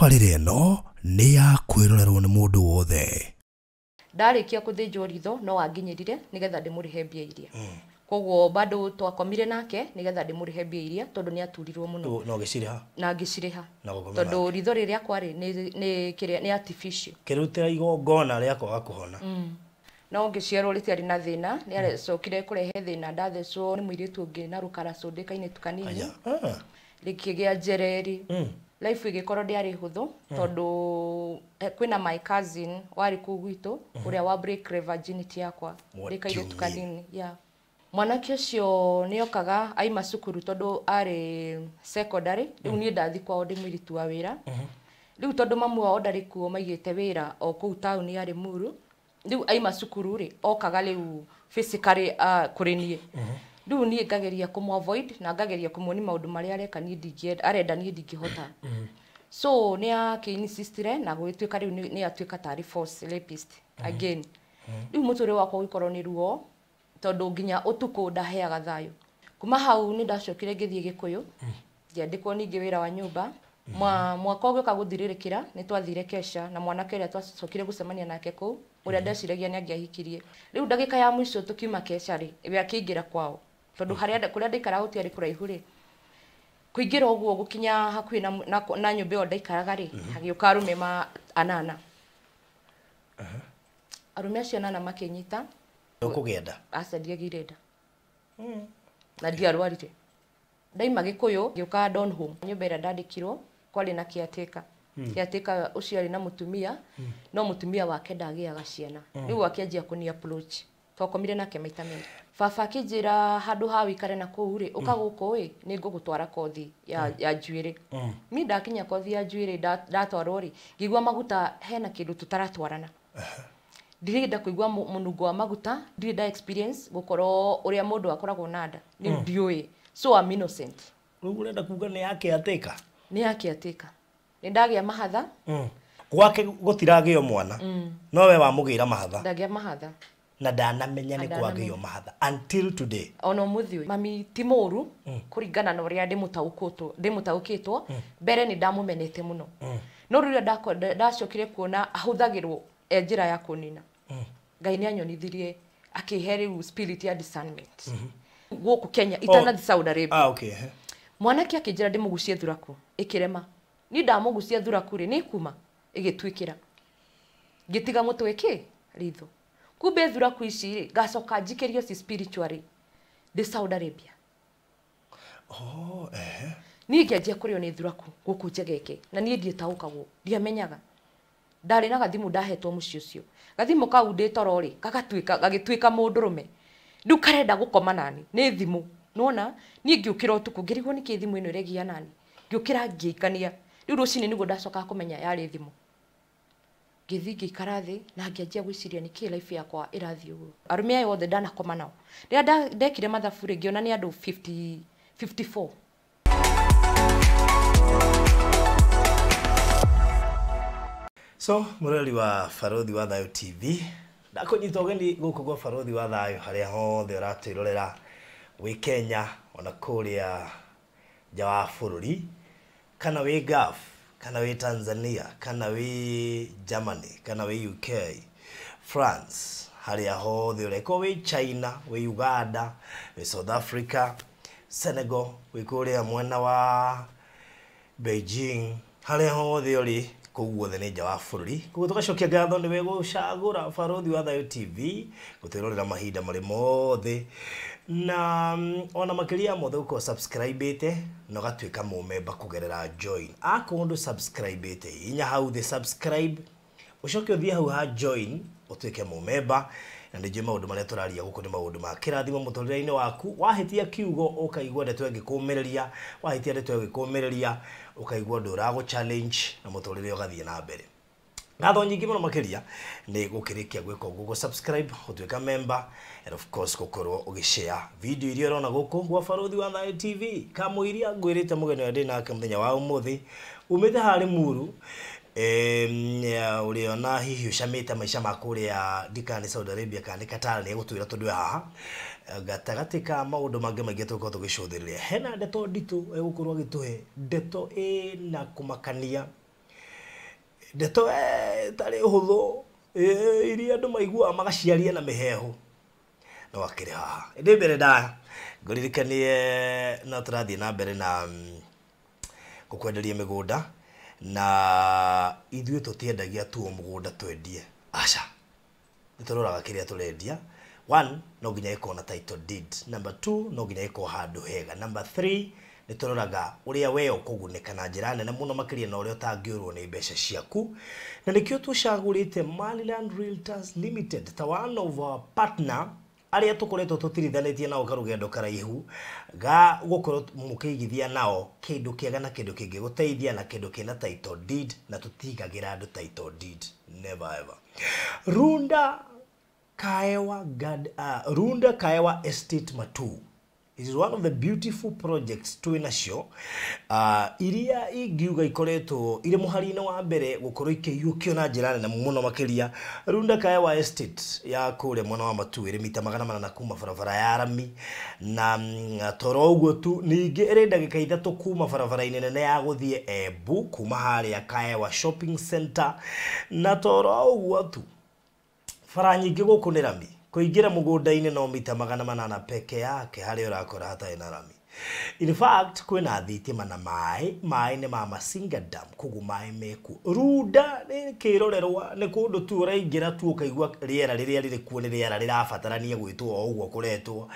tabarĩra ĩno nĩ ya kwĩrorerwo nĩ mũndũ wothe ndarĩkia gũthĩnjwo ritho no anginyĩrire nĩgetha ndĩmũrĩhe mbia iria mm. koguo bado twakomire nake nĩgetha ndĩmũrĩhe mbia iria tondũ nĩ aturirwo mũno no gĩcirĩha na ngĩcirĩha tondũ ritho rĩrĩa kwarĩ nĩ kĩrĩa nĩ artificial kĩrutĩra igongona rĩa kwaga kũhona mm. no ngĩciarwo rĩtiarĩ na thĩna nĩ acokire kũrehe thĩna ndathecwo nĩ mũirĩtu ũngĩ na rũkara cũndĩkainĩ tukanini ah. rĩkĩgĩa njereri mm life igĩkorwo ndĩarĩ hũthũ hmm. tondũ eh, kwĩna my cousin warĩ kuu gwitũ hmm. ũrĩa wa break virginity yakwa ndĩ kairĩtu kanini yeah mwanake cio nä okaga aima cukuru tondũ arĩ secondary rĩu hmm. niĩ ndathi kwao ndĩ mũiritu wa rä u tondå mamu wao ndarĩ kuo wä ra o kũu taũni ya rĩmuru rĩu aima cukuru rĩ okaga rä physically uh, kũrĩ niĩ riu niä ngageria kå avoid na ngageria kå muonia maå ndå marä a areka arenda niä ndingähota mm-hmm. so nä akä insistire na gå tuä ka rä u nä atuä ka tarä again rä u må wakwa gå ikorwo ruo tondå nginya å ndaheaga thayå kuma hau nä ndacokire ngä thiä gä kå yå wa nyå mba mm-hmm. mwaka å gä ka gå twathire kesha na mwanake ũrĩa twacokire gũcemania nake kũu ũrĩa mm-hmm. ndeciragia nĩ angĩahikirie rĩu ndagĩka ya mũico tũkiuma kesha rĩ we akä kwao tondu haria kuria ndaikara ari kuraihu ri kuingira uguo gukinya hakwi na na, na nyumba yo ndaikaraga ri mm -hmm. hagiuka arume ma anana uh -huh. arume acio anana makinyita ukugenda aca ndiagire mm. na ndiarwarire ndaima gikuyu ngiuka home nyumba ira ndandikirwo kwari na kiateka mm. kiateka ucio ari na mutumia mm. no mutumia wake ndagiaga ciana mm. riu akianjia kuni approach twakomire nake maita merĩ baba akĩnjĩra handũ ha wĩikare na kũu rĩ ũka mm. gũkũ ĩ nĩ ngũgũtwara kothi ya, mm. ya njuĩrĩ mm. mi ndakinya kothi ya njuĩrĩ ndatwarwo rĩ ngĩigua maguta hena kĩndũ tũtaratwarana ndirenda kũigua mũnungo wa maguta ndirenda experience gũkorwo ũrĩa mũndũ akoragwo na nda ni mm. ndiũĩ so am innocent rĩu ũrenda kuga ni yake atĩka ni yake atĩka nĩ ndagĩa mahatha mm. gwake gũtiragĩa mwana no we wamũgĩra mahatha ndagĩa mahatha na ndanamenya nä kwagä iyo mahatha until today ona må thä mami ti må ru mm. kå ringana na å rä a ndä må taå kä two mbere nä ndamå menete må mm. no no rä rä a ndacokire kuona ahåthagä rwo e, njä ra ya kå nina mm. ngai nä anyonithirie akä he rä u ya mhm. gå kå kenya itanathi oh. saudi arabia ah, okay. Eh. mwanake akä njä ra ndä må gucie thuraku ä kä rema ni ndamå gucia thuraku rä nä kuma ä gä tuä kä ra ngä tiga må twä kä ritho kumbe kuishi kuici rä ngacoka rio ci spiritually the saudi arabia oh, eh. niä ngäanjia kå rä o nä thuraku gå kå njegeke na niä ndiä taå kagwo ndiamenyaga ndarä na gathimu ndahetwo må ciä å cio gathimu kau ndä toro rä gagätuä ka må ndå rå me rä u karenda gå koma nani nä thimå nona niä ngä å kä ra å tukå ngä rigwo nä kä thimå ä no ä regia nani ngä å kä ra ngä ikania rä u rå cinä nä guo ndacokaga kå menya yarä thimå ngithi ngĩikara thĩ na ngĩanjia nä kä life yakwa ĩrathiĩ ũguo arũme aya othe ndanakoma nao rĩrĩa ndekire mathabu rĩ ngĩona nĩ andũ 50 54 so mũrori wa barothi wa thayo tv ndakũnyita ũgeni gũkũ gwa barothi wa thayo harĩa hothe ũratwĩrorera wĩ kenya ona kũrĩa nja wa bũrũri kana wĩ gaf kana we tanzania kana we germany kana we uk france harä a hothe å rekorwo wä china wä uganda wä south africa senegal wä kå rä a mwena wa beijing harä a hothe å rä koguo the nä nja wa bå rå ri koguo tå gacokia ngatho nä wegå cagå ra barå thi wa thayo tv gå twä ra mahinda marä mothe na mm, ona makiria mothe uko subscribeite na gatuika mumemba kugerera join akundu subscribeite inya hau the subscribe ucoke uthie hau ha join utuike mumemba na ndijue njä maå ndå marä a tå raria gå kå nä ma kä rathimo waku wahä tia kiugo å kaigua ndä twegä kå mä rä ria wahä tia ndä twegä kå mä na må tå rä na mbere ngatho nyingä må no makä ria nä gå kä rä kia gwä ka and of course gukorwo ugishare video iria rona guku gwa farothi wa Thayu TV iria ngwirite mugeni wa ndinake muthenya wa umuthi umithe hari muru uri ũrĩona hihi ũcamĩte maica ma kũrĩa ndikani Saudi Arabia kana katara nĩ gutwira tondũ haha gatagati ka maũndũ mangĩ maingĩ tũkorwo tũgĩcũthĩrĩria hena ndeto nditũ egũkorwo agĩtũhe ndeto ĩna kũmakania ndeto ĩtarĩ eh, hũthũ eh, iria andũ maiguaga magaciaria na mĩhehu no haha ĩndĩ mbere na ngũririkanie no tũrathiĩ na mbere na mm, gũkwenderia mĩgũnda na ithuĩ tũtiendagia tuo mũgũnda twendie aca nĩ tũroraga kĩrĩa tũrendia one no nginya ĩkorwo na title deed number two no nginya ĩkorwo hega number three nĩ tũroraga weo we ũkũgunĩka na njĩra nene mũno makĩria na å rwo nä mbeca ciaku na nĩkĩo tũcagũrĩte Maliland Realtors Limited ta one of our partner aria tukoretwo tutirithanĩtie nao karũgendo karaihu ga gũkorwo mukigithia nao kindu kiega na kĩndũ kĩngĩgũteithia na kindu kina title deed na tutigagira andu title deed never ever Runda Kaewa, gad, uh, Runda Kaewa Estate Matu It is one of the beautiful projects twina cio uh, iria ingiuga ikoretwo irĩ mũhari-inĩ wa mbere gũkorwo ikĩiyũkio na njĩra nene mũno runda rundakaya wa estate ya kũrĩa mwena wa matu rä mita magana manana kuma barabara ya rami na mm, toro guo tu rä ndagä ka ithatå kuma barabara-inĩ nene ya gũthiĩ embu kuma harĩa kaewa shopping center na toro guo tu bara gå kå nä rami kuingira mugunda-inĩ no mita magana manana peke yake harĩa ũrakora hatarĩ na rami in fact kwĩna thitima na mai mai nĩ ma singa dam koguo maĩ mekuo runda nĩ kĩrorerwa nĩ kũndũ tu ũraingĩra tu ũkaigua rĩera rĩrĩa rĩrĩ kuo nĩ rĩera rĩrabatarania gwĩtwo o ũguo kũretwo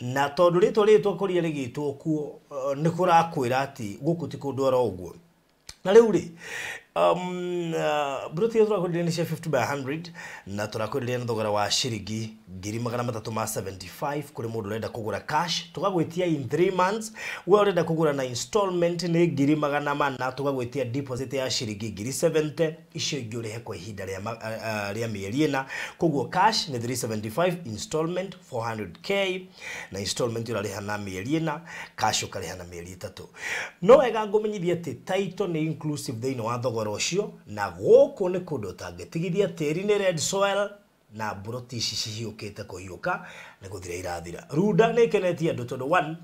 na tondũ rĩtwa rĩtwa kũrĩa rĩgĩtwo kuo eh, nĩ kũrakwĩra atĩ gũkũ ti kũndũ oro ũguo na rĩu rĩ um, uh, bruti turakorire ni cia 50 by 100 na turakorire na thogora wa shiringi ngiri magana matatu ma 75 kuri mundu urenda kugura cash tugagwitia in 3 months we urenda kugura na installment ni ngiri magana mana tugagwitia deposit ya shiringi ngiri 70 icio ingi urihe kwa ihinda rĩa uh, uh, rĩa mieri ĩna koguo cash ni 375 installment 400k na installment urariha na mieri ĩna cash ukariha na mieri itatu no wega ngumenyithie ati title ni inclusive thĩinĩ wa thogora wĩra ũcio na gũkũ nĩ kũndũ ũtangĩtigithia tĩri nĩ red soil na mburoti ici cihiũkĩte kũhiũka nĩ gũthira irathira ruda nĩ keneti andũ tondũ one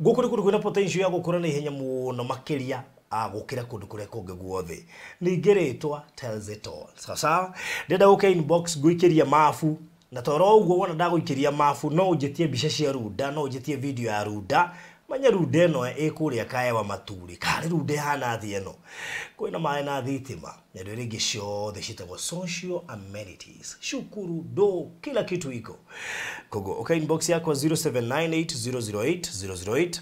gũkũ nĩ kũndũ kwĩna potential ya gũkũra na ihenya mũno makĩria gũkĩra kũndũ kũrĩa kũngĩ guothe ningĩ rĩtwa tells it all sasa ndĩrenda gũka inbox ngũikĩria mafu na toro ũguo wona ndagũikĩria mabu no ũnjĩtie mbica cia ruda no ũnjĩtie video ya ruda manya runde ä no ä kå rä a kaewa maturä karä runde hana thi ä no kwä na maä na thitima na ndå rä ngä ciothe ciätagwo social amenities cukuru ndo kila kitu iko koguo å ka inbox yakwa 0798008008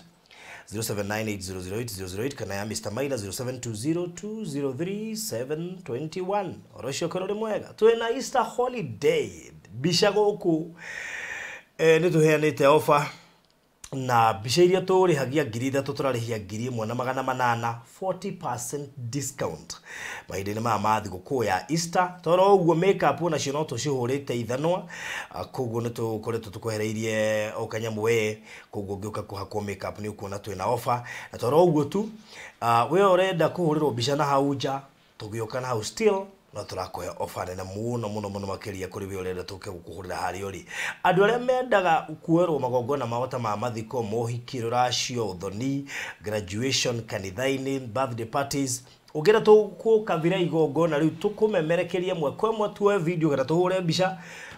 0798008008 kana ya Mr. Maina 0720203721 orocio korwo rä mwega twä na Easter holiday mbica gå kå eh, nä tå heanä te offer na mbica iria hagia ngiri ithatũ hia ngiri ĩmwe na magana manana 40% discount mahinda-inĩ maya ma kå ya ista toro ũguo makeup nacio no te ithanwa ah, koguo nĩ tå tũkwehereirie o kanyamũ we koguo ka kå makeup nä å kuona twä na na toro guo tu kå ah, we rä rwo mbica na hau nja ka na hau still no turakoya ofane na muno muno muno makiria kuri we urenda tuke gukuhurira hari uri andu aria mendaga kuerwo magongona mahota ma mathiko mohiki ruracio thoni graduation kanithaini birthday parties ugira tukukavira igongona riu tukumemerekeria mwe kwemwe tuoe video kana tuhure mbica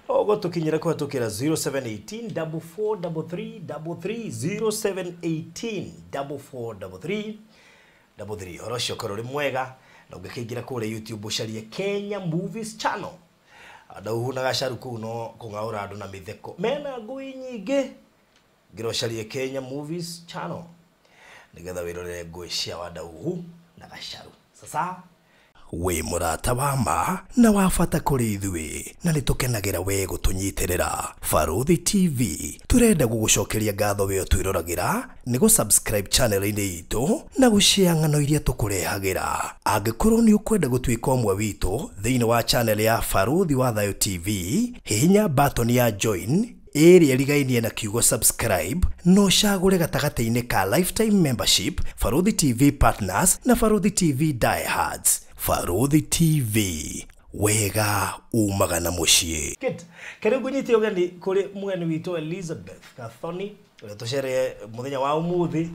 ogo tukinyira kwihatukira 0718 4433 0718 4433 horo cio korwo ri mwega na ugakiingira kuria youtube ucarie kenya movies channel ndauhunaga caru u no ra andå na mitheko mena ngä ra å carie kenya movies channel wä rorere ngui cia wandauhu na gacaru sasa we murata wa ma na wa bata kuri ithuĩ na nĩ tũkenagĩra wee gũtũnyitĩrĩra tv turenda gugucokeria ngatho we twĩroragĩra nĩ gũsubscribe channel-inĩ itũ na gũcea ng'ano iria tũkũrehagĩra angĩkorwo nĩ ũkwenda gũtuĩka ũmwe witũ thĩinĩ wa channel ya barothi wa thayo tv hihinya button ya join ĩrĩa rigainie na kiugo subscribe no cagũre gatagatĩ-inĩ ka lifetime membership barothi tv partners na barothi tv diehards baruthi tv wega umaga na mucii karigu nyiti ugeni kuri mugeni wito elizabeth Kathoni uria tucereire muthenya wa umuthi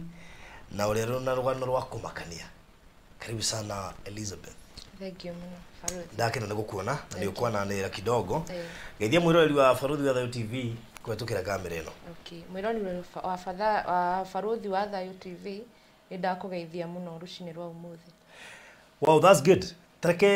na uria runa rugano rwa kumakania karibu sana elizabeth thank you nä gå kuona na nä å na ra kidogo geithia mwä roreri wa barothi wa thayo tv kwa kä ra kamera ä no mwä roreri wa barothi wa thayo tv nä ndakå geithia må no rå cinä rwa å må Wow, that's good. Tareke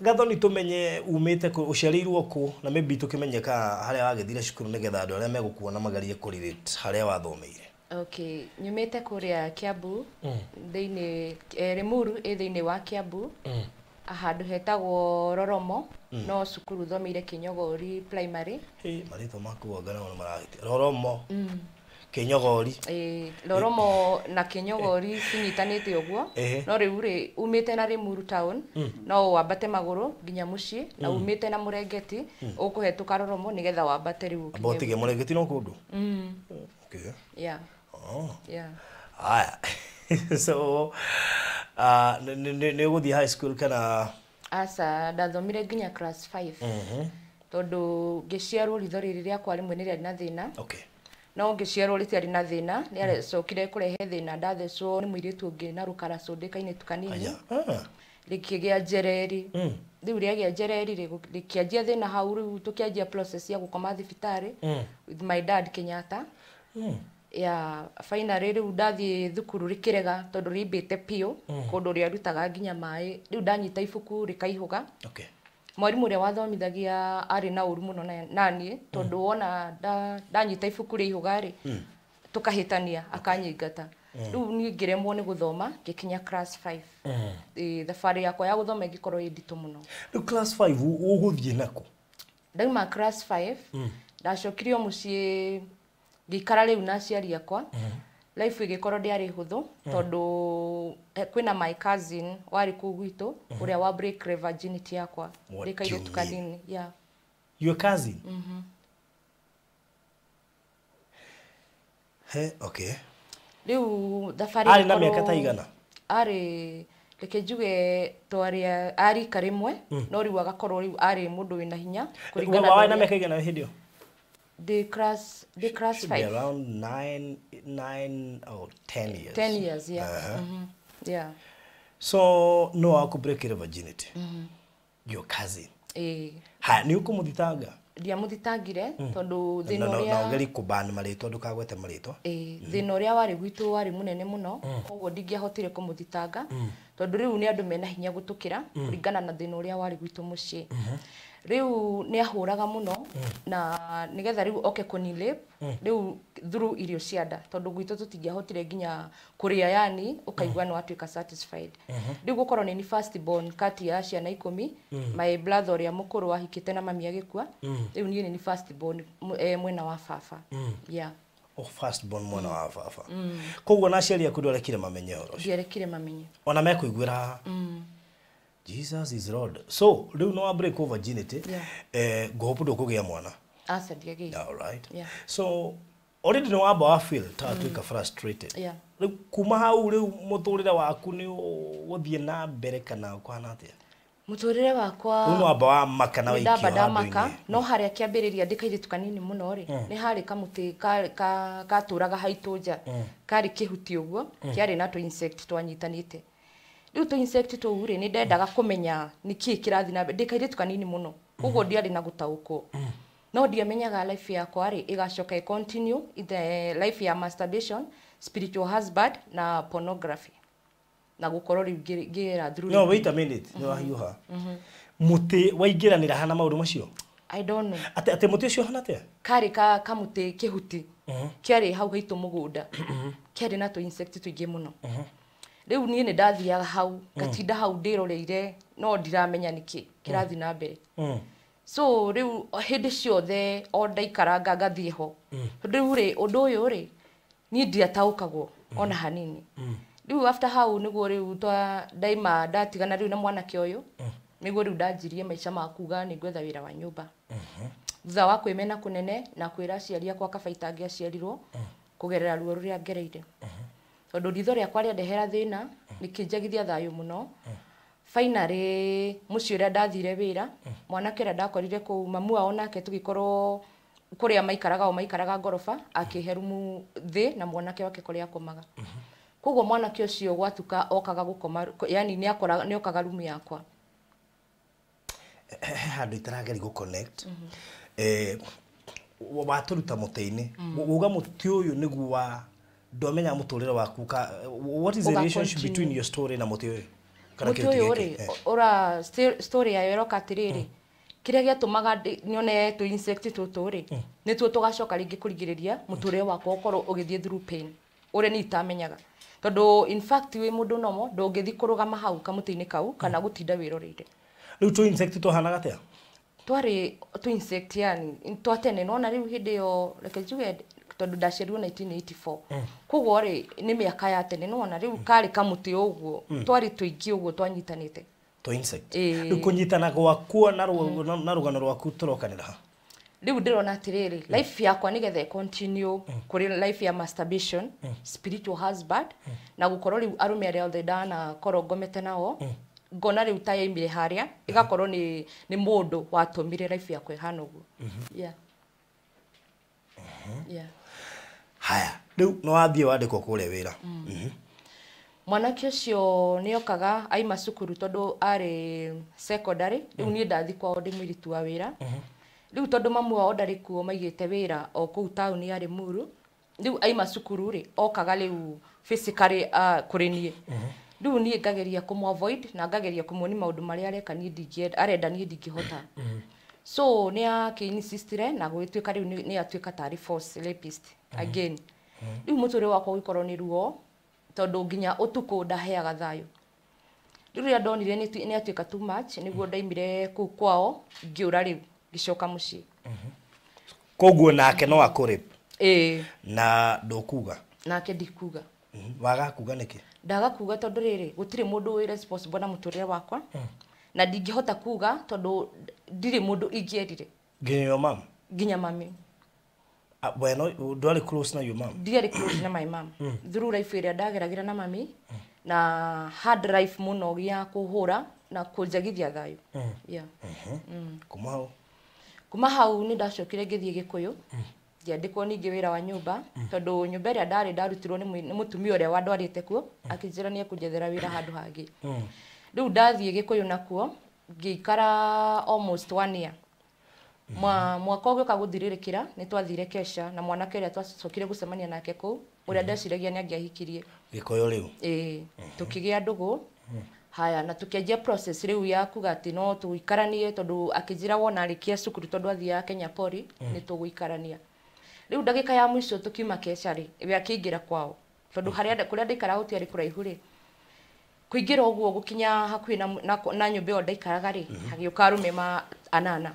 gatho ni tumenye umite uciarirwo ku na maybe tukimenye ka haria wagethire cukuru nigetha andu aria megukuona magarie ku relate haria wathomeire. Okay, nyumite kuria Kiambu mm. thiini eh, remuru i thiini wa kiabu, mm. handu hetagwo Roromo mm. no cukuru thomeire Kinyogori primary. Hey, marito maku wa ona marahiti. Roromo. Mm kinyogori eh loromo na kinyogori cinyitanite uguo no riu ri umite na rimuru town hmm. no wabate maguru nginya mucii na hmm. umite na murengeti ukuhetuka hmm. roromo nigetha wabate riu ukinye botige murengeti no kundu mm okay yeah oh yeah ah so uh, ne gå thiä high school kana asa ndathomire nginya class 5 mm -hmm. tondå ngä ciarwo ritho rä rä rĩakwa rĩmwe nä rĩarĩ na thä okay no ngĩciarwo rĩtiarĩ na na nĩ acokire kũrehe thĩna ndathecwo nĩ å ngä na rũkara cũndĩkaine tukanini rĩkĩgĩa njereri mm. rĩu rĩagĩa njereri thä na hau tå kä process ya gũkoma thibitarĩ mm. with my dad Kenyatta mm. ya finally rĩu ndathiĩ thukuru rĩkĩrega tondũ rĩimbĩte piũ kũndũ arutaga nginya rä u ndanyita ibuku rĩkaihũga okay mwarimå å rä a wathomithagia arä na å ru må no naniä tondå mm. wona ndanyita ibuku rä ihå garä mm. tå kahä tania akanyingata mm. rä u niä ngä remwo nä gå thoma ngä kinya thabarä yakwa ya gå thoma ä ngä korwo ä nditå må no å gå thiä nakå ndauma ndacokirio må ciä ngä ikara rä u na aciari akwa mm -hmm life ĩgĩkorwo ndĩarĩ hũthũ mm. tondũ eh, kwĩna my cousin warĩ kuu gwitũ mm-hmm. ũrĩa wa break virginity yakwa ndĩ kairĩtu kanini yeah your cousin mm -hmm. he okay rĩu thabarĩ ari na miaka ta igana ari reke njuge twarĩ arika rĩmwe mm. no rĩu agakorwo rĩu arĩ mũndũ wĩna hinya eh, kũringana na mĩaka igana hĩndĩ the class the class should five. be around nine nine or oh, ten years ten years yeah uh -huh. mm -hmm. yeah so no break your virginity mm -hmm. your cousin eh ha ni uko ukumuthitaga ndiamuthitangire mm. tondu thina uria na ugeri kuban maritwa ndukagwete maritwa eh mm. thina uria wari gwitu wari munene muno mm. koguo ndingiahotire kumuthitanga tondu riu ni andu mena hinya gutukira kuringana na thina uria wari gwitu mucii mm-hmm riu ni ahuraga muno mm. na nigetha riu oke kunile mm. riu through irio cia nda tondu gwitå tå nginya kuria yani ukaigua mm. watuika satisfied mm-hmm. riu gukorwo ni first born kati ya ciana ikumi mm. my brother uria mukuru wahikite na mami agikua riu niä ni eh, oh, first born mwena wa baba yeah Oh, first born mwana wa baba koguo na aciari aku ndwarekire mamenye horo ndierekire mamenye ona mm. Jesus is Lord. So, do you know a break over virginity. Yeah. Eh, go up gopu ndukugia mwana. Acendiagia. Yeah, yeah. all right. Yeah. So, already know about our field, ta tuika mm-hmm. frustrated. Yeah. Riu kuma hau riu muturire waku ni guthie na mbere kana kwana atia? muturire wakwa uno amba wa maka na waikio ndamba no haria kiambiriria ndikaire tukanini muno ri mm. ni hari kamuti ka ka gaturaga haitu nja mm. kari kihuti uguo mm. kiari na to insect twanyitanite riu tå insect tå u rä nä ndendaga kå menya nä kä kĩrathi na ndä kairä tu kanini må no koguo ndiarä na gå taå no ndiamenyaga life yakwa rä ĩgacoka ä continue the life ya masturbation spiritual husband na pornography na gukorwo riu ngera through no wait a minute mm -hmm. no mm-hmm. hiuha mm -hmm. muti waigiranira hana maundu macio i don't know ate ate muti ucio hana te kari ka kamuti kihuti mm -hmm. kiari hau gaitu mugunda mm-hmm. kiari na to insect tuingi muno mm -hmm riu nie ni ndathiaga hau mm. ngatinda hau ndiroreire no ndiramenya niki kirathi mm. na mbere mm. so riu hindi ciothe o ndaikaranga ngathii ho riu ri undu uyu ri nie ndiataukagwo ona hanini riu after hau niguo riu twa ndaima ndatigana riu na mwanake uyu niguo riu ndanjirie maica ma kuga ningwetha wira wa nyumba mm-hmm. thutha wa kwimena kunene na kwira aciari akwa kabaita ngiaciarirwo kugerera ruo ruria ngereire mm-hmm tondu ritho rĩakwa rĩandehera thĩna rĩkĩnjagithia thayũ mũno finally mũciĩ ũrĩa ndathire wĩra mwanake ũrĩa ndakorire kũu mamu wao nake tũgĩkorwo kũrĩa maikaraga o maikaraga ngoroba akĩhe rumu thĩ na mwanake wake kũrĩa akomaga koguo mwanake ũcio gwatuka okaga gũkoma yani nĩ okaga rumu yakwa he handå itarageri gå mhm. eh, watå ruta må tĩ-inä gåga mm. må tĩ å yå nä guo ndwamenya må tå rä re waku what is the relationship between your story na må tä å yå må tä å yå rä ora story yayo ĩroka atä rä mm. rä kä rä a gä atåmaga nyone tå tåtå rä mm. nä tuo tå gacoka rä ngä kå rigä rä ria må tå rä re wakwa å korwo å gä thiä å rä nä itamenyaga tondå wä må ndå nomo ndå ngä thiä kå rå gama hau kamå tä-inä kau kana mm. gå tinda wä roreire rä u twahanaga atä a twarä yani twatene nona rä u hä ndä ä yo reke njuge tondu ndaciarirwo 1984 mm. koguo ri ni miaka ya tene no ona riu mm. kari kamuti uguo mm. twari tuingi uguo twanyitanite to insect e... kunyitana gwaku na mm. na rugano rwaku turokanira ha riu ndirona atiriri mm. life yakwa nigetha continue mm. kuri life ya masturbation mm. spiritual husband mm. na gukorwo riu arume aria othe ndanakorwo ngomete nao mm ngona rä u ta yaimire harä a mm. ĩgakorwo nä må ndå watå mire raibå yakwa ĩhana å guo haya riu no wathie wandikwo kure wira mm. mhm. mwanake ucio ni okaga aima cukuru tondu ari secondary riu mm. nie ndathi kwao ndi mwiritu wa wira mhm. riu tondu mamu wao ndari kuo maigite wira o kuu tauni ya rimuru riu aima cukuru ri okaga riu physically uh, ah, kuri nie mhm. riu nie ngageria kumu avoid na ngageria kumuoni maundu maria areka nie ndingienda arenda nie ndingihota so ni akiinsistire na gwituika riu ni atuika tari force rapist Mm. again tå mm. muture wakwa ugikorwo ni ruo tondu nginya utuku ndaheaga thayo rä a ndonire ni atuä too much guo mm. ndaimire kuu kwao ngiura riu ngicoka mucii mm-hmm. koguo nake no akå rä na ndå kuga nake ndikuga mm-hmm. wagakuga nä kä ndaga kuga tondå rä rä gå tirä må ndå wä na må tå rä re wakwa na ndingä hota kuga tondå ndirä må ndå ingä erire nginya nginya mami Uh, ah, bueno ndwarä close na your mom ndiarä close na my mom hmm. through life ä ndageragira na mami na hard life muno gä kuhura na kunjagithia thayo mm. yeah. mm -hmm. kuma hau kuma hau nä ndacokire ngä thiä gä kå yå hmm. ngäandäkwo ningä wä ra wa nyå mba hmm. tondå nyå mba ä rä a ndarä ndarutirwo nä må tumia å rä a wandwarä te kuo akä ra nä ekå wä ra handå hangä rä u ndathiä gä kå yå nakuo ngä ikara almost one year mwa mwaka ũgĩũka gũthirĩrĩkĩra nĩ twathire kesha na mwanake ũrĩa twacokire gũcemania nake kũu ũrĩa mm. ndeciragia nĩ angĩahikirie gĩkũyũ rĩu ĩĩ mm-hmm. tũkĩgĩa ndũgũ mm. haya na tukianjia process rĩu ya kuga atĩ no tũikaranie tondũ akĩnjĩra wona kia cukuru tondũ athiaga Kenya Poly mm. nĩ tũgũikarania rĩu ndagĩka ya mũico tukiuma kesha rĩ we akĩingĩra kwao tondũ harĩa kũrĩa ndaikara gũtiarĩ kũraihu rĩ kũingĩra ũguo gũkinya hakuhĩ na, na, na nyũmba ĩyo ndaikaraga rĩ mm -hmm. hagĩũka arũme ma anana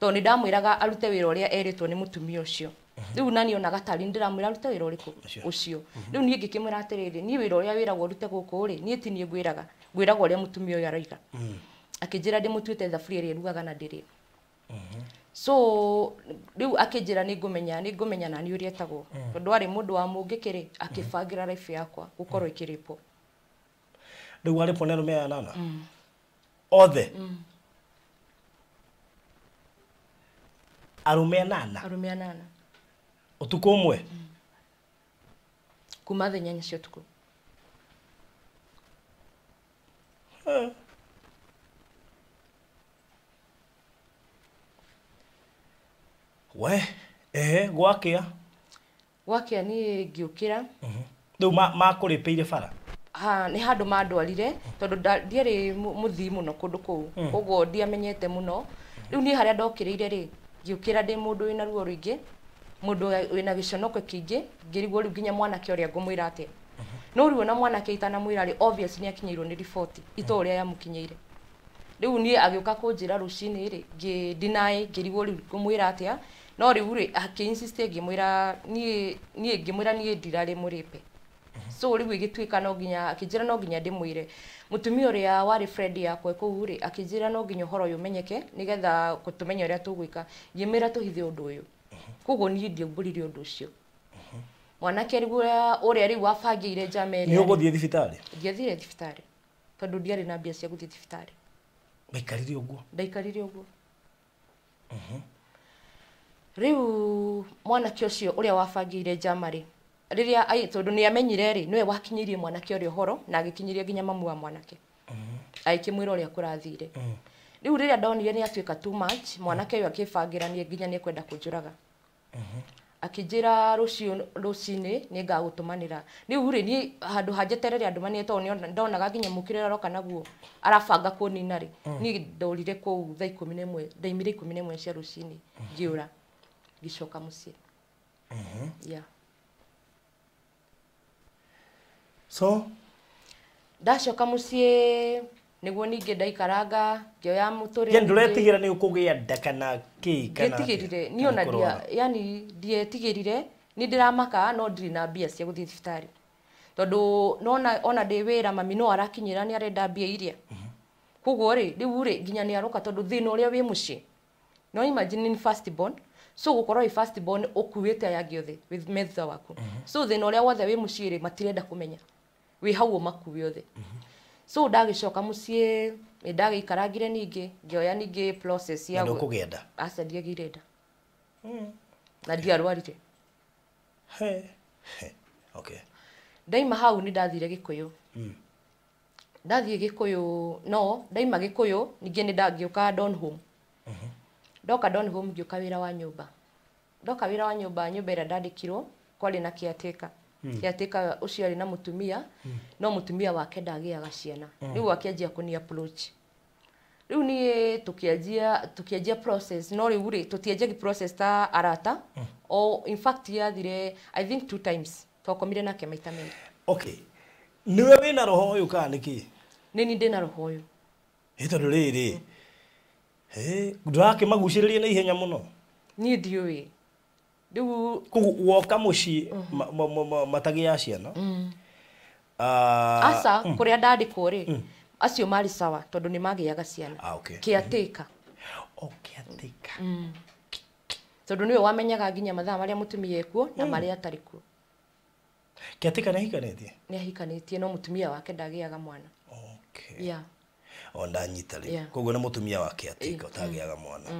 to ni ndamwiraga arute wä ra eritwo ni a ucio riu nani ona gatari ndiramwira arute wä ra ucio mhm. riu ni ngikimwira atiriri ni u niä wiragwo arute guku ri ni rä rä niä wä ra å ti niä ngwä raga ngwä raga å araiga mm. akä njä ra ndä må te thaburia ä rä rugaga na ndiri mhm. so riu u ni ngumenya ni ngumenya ngå menya nä nani å rä a etagwo mm. tondå arä må wa mungikiri ngä mhm. life yakwa gå ikiripo ä kä ponero me rä u othe mm. arume anana arume anana utuko umwe mm. kuma thenya nya cio tuku we ehe gwakia gwakia ni ngiukira mm-hmm. riu makuripiire bara ha nä handå mandwarire tondå ndiarä må thii må no kå ndå kå u koguo mm. ndiamenyete må no rä u niä harä a ndokä rä ire rä ngiukira ndi mundu wina ruo ruingi mundu wina gichonoko kingi ngirigwo riu nginya mwanake uria ngumwira ati no riu na mwanake mwira ri obvious ni akinyairwo ni report ito uria mukinyire riu nie agiuka kunjira rucini ri deny ngirigwo riu ngumwira ati no riu ri akiinsist ngimwira nie ngimwira nie ndirarĩ mũrĩpe so riu igituika no nginya akinjira no nginya ndimwire mutumia uria wari friend yakwe kuu ri akinjira no nginya uhoro uyu menyeke nigetha gutumenya uria tugwika ngimira tuhithe undu uyu koguo niĩ ndiaumbũrire undu ucio mwanake riu uria riu wabangĩire njamere nĩ ũgũthiĩ thibitarĩ ndiathire thibitarĩ tondũ ndiarĩ na mbia cia gũthiĩ thibitarĩ ndaikarire ũguo ndaikarire ũguo uhuh. riu mwanake ũcio ũrĩa wabangĩire njama rĩ riria ai tondu ni amenyire ri niwe wakinyirie mwanake uri horo na agikinyiria nginya mamu wa mwanake mm-hmm. aikimwira uria kurathire mm-hmm. riu riria donire ni atuika too much mwanake uyu akibangiranie nginya ni kwenda kunjuraga mm-hmm. akijira rucio rucini ni ngagutumanira riu ri ni handu hanjeterere andu manie to ni ndonaga nginya mukirira roka naguo arabanga kunina ri mm. ni ndorire kuu thaa 11 na imwe ndaimire ikumi na imwe cia rucini ngiura ngicoka mucii yeah so ndacoka muciĩ nĩguo ningĩ ndaikaranga ngĩoya mũtũrĩre ndũretigira nĩ ũkũgĩa nda kana kĩ kana ngĩtigĩrire niĩ ona ndia yani ndietigĩrire nĩ ndĩramaka no ndirĩ na mbia cia gũthiĩ thibitarĩ tondũ nona ona ndĩ wĩra mami no arakinyĩra nĩ arenda mbia iria mm-hmm. koguo rĩ rĩu rĩ nginya nĩ aroka tondũ thĩna ũrĩa wĩ mũciĩ no imagine ni first born so gũkorwo i first born ũkuĩte aya angĩ othe with metha waku mm-hmm. so thĩna ũrĩa wothe wĩ mũciĩ rĩ matirenda kũmenya wä hau å makuä othe so ndagä coka må ciä nä ndagä ikarangire ningä ngä oya ningäya kå gä enda aca ndiä gä ire nda hmm. na ndiarwarire ndaima hau nä ndathire gä kå yå ndathiä gä kå yå no ndaima gä kå yå ningä nä ndangä å ka mhm. ndoka ngä å ka wä ra wa nyå mba ndoka wä ra wa nyå mba nyå mba ä rä a ndandä kirwo kwarä na kä atä ka Hmm. ya teka ucio na mutumia hmm. no mutumia wake dagia gaciana ciana hmm. riu akianjia kuni approach riu ni tukianjia tukianjia process no riu ri tutianjagi process ta arata o in fact ya dire i think two times to twakomire nake maita merĩ okay ni we wina roho yu ka niki nini ndina roho uyu ä tondå rä rä ndå rakä magucä rä rie na ihenya muno ni niä rĩu woka mũciĩ ya ciana mm. ah, aca mm. kũrĩa ndandĩkwo rĩ mm. acio marĩ sawa tondå nä magäaga ciana kä atä ka tondå nä we wamenyaga nginya mathaa marä a må tumia ekuo na marä a atarä kuo kä atä ka nä ahikanä tie nä ahikanä tie no må tumia wake ndagä aga mwana okay. yeah o ndanyitarä koguo nä må tumia wa kä atä ka å tagä aga mwana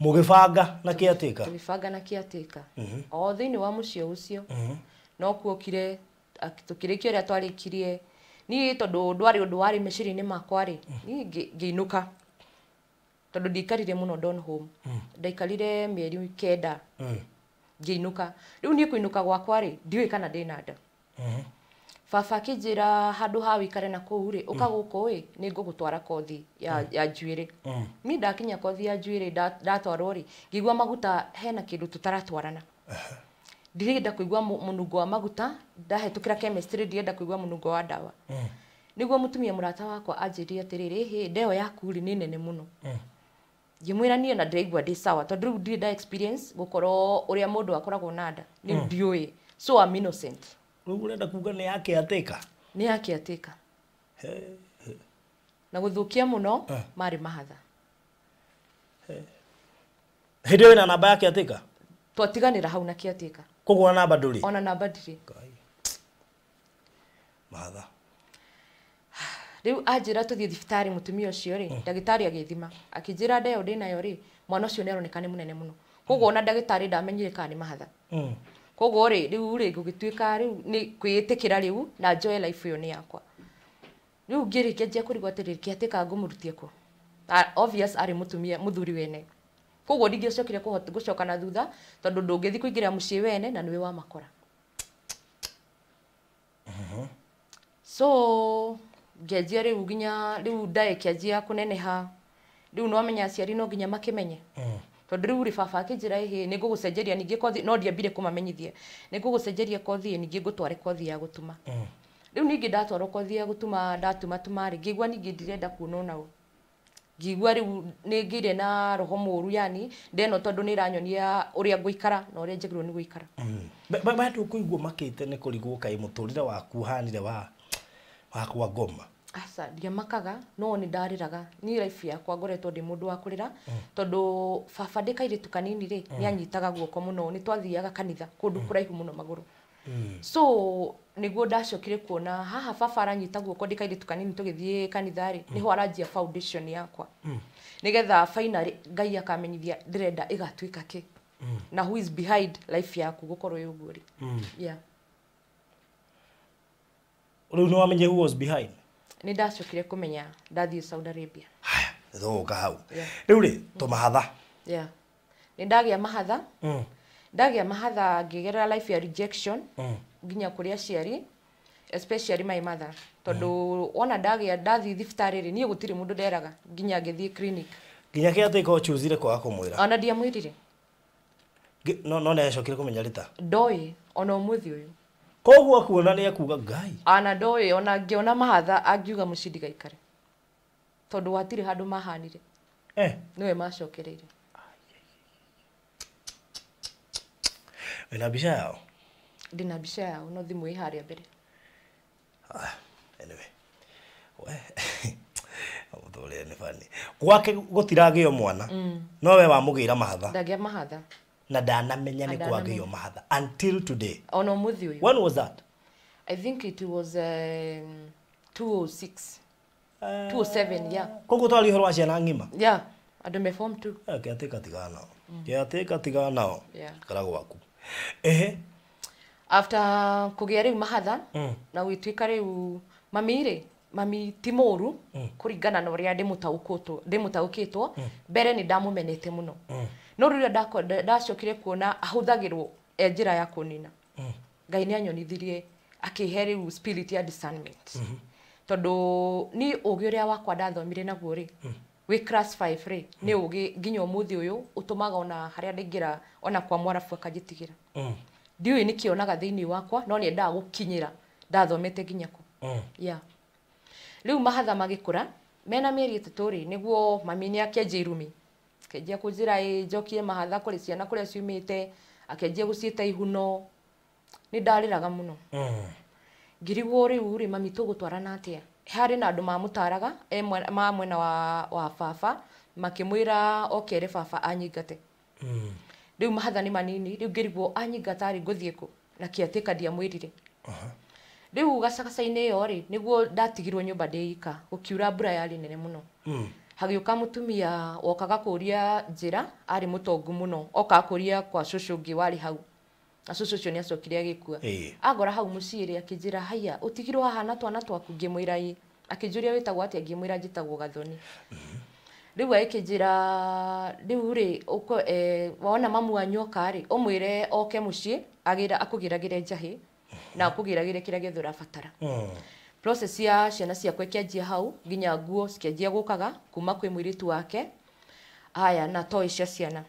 må gä banga na kä atä ka banga na kä atä ka o thä inä wa må cio å cio no kuokire tå kä rä kia å rä a twarä kirie niä tondå ndwarä å ndå warä mä inä makwarä mm. niä ngä inå ka tondå ndikarire må no don home mm. ndaikarire mĩeri kenda mm. ngä inå ka rä u niä kå inå ka gwakwarä ndiå kana ndä na nda mm-hmm baba akinjĩra handũ ha wĩikare na kũu rĩ ũka mm. gũkũ ĩ nĩ ngũgũtwara kothi ya, mm. ya njuĩrĩ mm. mi ndakinya kothi ya njuĩrĩ ndatwarwo rĩ ngĩigua maguta hena kĩndũ tũtaratwarana ndirenda kũigua mũnungo wa maguta ndahĩtũkĩra chemistry ndirenda kũigua mũnungo wa ndawa mm. nĩguo mũtumia mũrata wakwa anjĩrire atĩrĩrĩ hĩ ndeo yaku rĩ nĩ nene mũno mm ngĩmwĩra niĩ na ndĩraigua ndĩ sawa tondũ rĩu ndirĩ nda experience gũkorwo ũrĩa mũndũ akoragwo na nda nĩ mm. ndiũĩ so am innocent rä u kuga nä yake atä ka nä yake atä na gå thå kia må no marä mahatha hä ndä ä na namba yake atä twatiganä ra hau nakä kä koguo ona namba ndå rä ona namba ndirä matha rä u anjä ra tå thiä thibitarä må tumia å cio rä mm. ndagä tarä agä thima akä ra ndeo ndä nayo rä mwana å cio nä aroneka nä må nene må no koguo ona ndagä tarä ndamenyire kana nä mahatha mm koguo rĩ rĩu rĩ ngũgĩtuĩka rĩu nĩ kwĩĩtĩkĩra rĩu na joy life ĩyo nĩ yakwa rĩu ngĩrĩkia njia kũrigwo atĩrĩ kĩatĩka ngũmũrutie kũ obvious arĩ mũtumia mũthuri wene koguo ndingĩcokire gũcoka na thutha tondũ ndũngĩthiĩ kũingĩra mũciĩ wene na nĩwe wa makora mm-hmm. so ngĩanjia rĩu nginya rĩu ndae kĩanjia kũneneha rĩu no menya aciari no nginya makĩmenye mm tondå rä u baba akä njä ra ähä nä kothi no ndiambire kå mamenyithie nä kothi ningä ngå tware kothi ya gå tuma rä ndatwarwo kothi ya gå tuma ndatumatuma rä ngä ndirenda kuona ona ngĩigua rĩu nĩ ngĩire na roho mũru yani ndeno tondũ nĩ ranyonia ũrĩa ngũikara na ũrĩa njagĩrĩirwo nĩ gũikara mm. bado kũigua makĩte nĩ kũrigwo kaĩ mũtũrĩre waku ũhanire wa wakwa ngoma aca ndiamakaga no nä ndarä ni raibu yakwa ngoretwo ndä må ndå wa kå rä ra mm. tondå baba ndä kairä tu kanini rä mm. nä anyitaga guoko må no nä twathiaga kanitha kå ndå mm. kå raihu må no magå rå so niguo ndacokire kuona haha baba aranyita guoko ndä kairä tu kanini tå gä thiä kanitha rä nä ho aranjia foundation yakwa nä getha finally ngai akamenyithia ndä renda ä gatuä ka kä na who is behind life yaku gå korwo ä å guo rä rä u nä wamenye who was behind nä ndacokire kå menya ndathiägå khurä utmahatha nä ndagä a mahatha mm. ndagä a mahatha ngä gereraanginya mm. kå rä a ciari tondå mm. ona ndathiä thiä rä niä gå tirä må ndå nderaga nginya ngä thiäninya kä a tekrwokwaga kå mwä ra ona ndiamwä rirenonacokire kå menya räta ndoä ona å måthi å yå koguo akuona nä akuga ngai ana ndoä ona ngä ona mahatha angiuga må cindi gaikare tondå watirä handå mahanire eh. nä we macokereirenä na mbica yao ndä na mbica yao no thimå ä harä a mbere ah, gwake gå tiragä o mwana mm. nowe wamå gä ra mahatha ndagä a mahatha na ndanamenya nä kwagä yo mahatha until today ona må thä å when was that i think it was um, 206 uh, 207 yeah koguo twarä å horo wa ciana ng'ima yeah andå me form 2 kä atä katigana nao kä atä katigana nao kara gwaku ehe after kå gä a rä u mahatha mm. na gwä tuä ka rä u mami mami ti må ru mm. kå ringana na å rä a ndä må taå kä two mbere nä ndamå menete må no mm no rä rä ndacokire kuona ahuthagirwo e njä ya kunina mm. ngai nä anyonithirie akä rä spirit ya discernment mm mm-hmm. tondå ni å gä å rä a wakwa ndathomire naguo rä mm. wä class 5 rä nä å gä nginya å må thä å yå å tå maga ona harä a ndaingä ra ona kwa mwarabu akanjä tigä ra mm. ndiå ä nä kä onaga thä iniä wakwa no nä endaga gå kinyä ra ndathomete nginya kå rä u mahatha magä kå ra mena mä eri ä tatå rä nä guo mami nä akenja irumi akenjia kå njä ra ä njokie mahatha kå rä ciana kå rä akenjia gå ihuno ni ndarä muno må mm. no ngirigwo rä u mami tå gå twarana atä na andå mamutaraga taraga e ma mwena wa, wa baba makä okere baba anyingate mm. rä u mahatha nä manini rä u ngä rigwo anyingatarä ngå thiä na kiatika atä ka ndiamwä rire uh -huh rä u gacagaca-inä ä yo rä nä ndatigirwo nyå mba ndä mbura yarä nene muno mm hagiuka mutumia wokaga kuria njira ari mutongu muno oka kuria kwa cucu ungi wari hau na cucu ucio niacokire agikua hey. agora hau muciiri akinjira haya utigirwo haha na twana twaku ngimwira i akinjuria witagwo atia ngimwira njitagwo gathoni mm -hmm riu aikinjira riu ri e, wona mamu anyoka ri umwire oke mucii agira akugiragire njahi na akugiragire kira githura batara mm. -hmm process ya ciana ciakwa ĩkĩanjia hau nginya nguo cikĩanjia gukaga kuma kwĩ mwiritu wake haya na toy cia ciana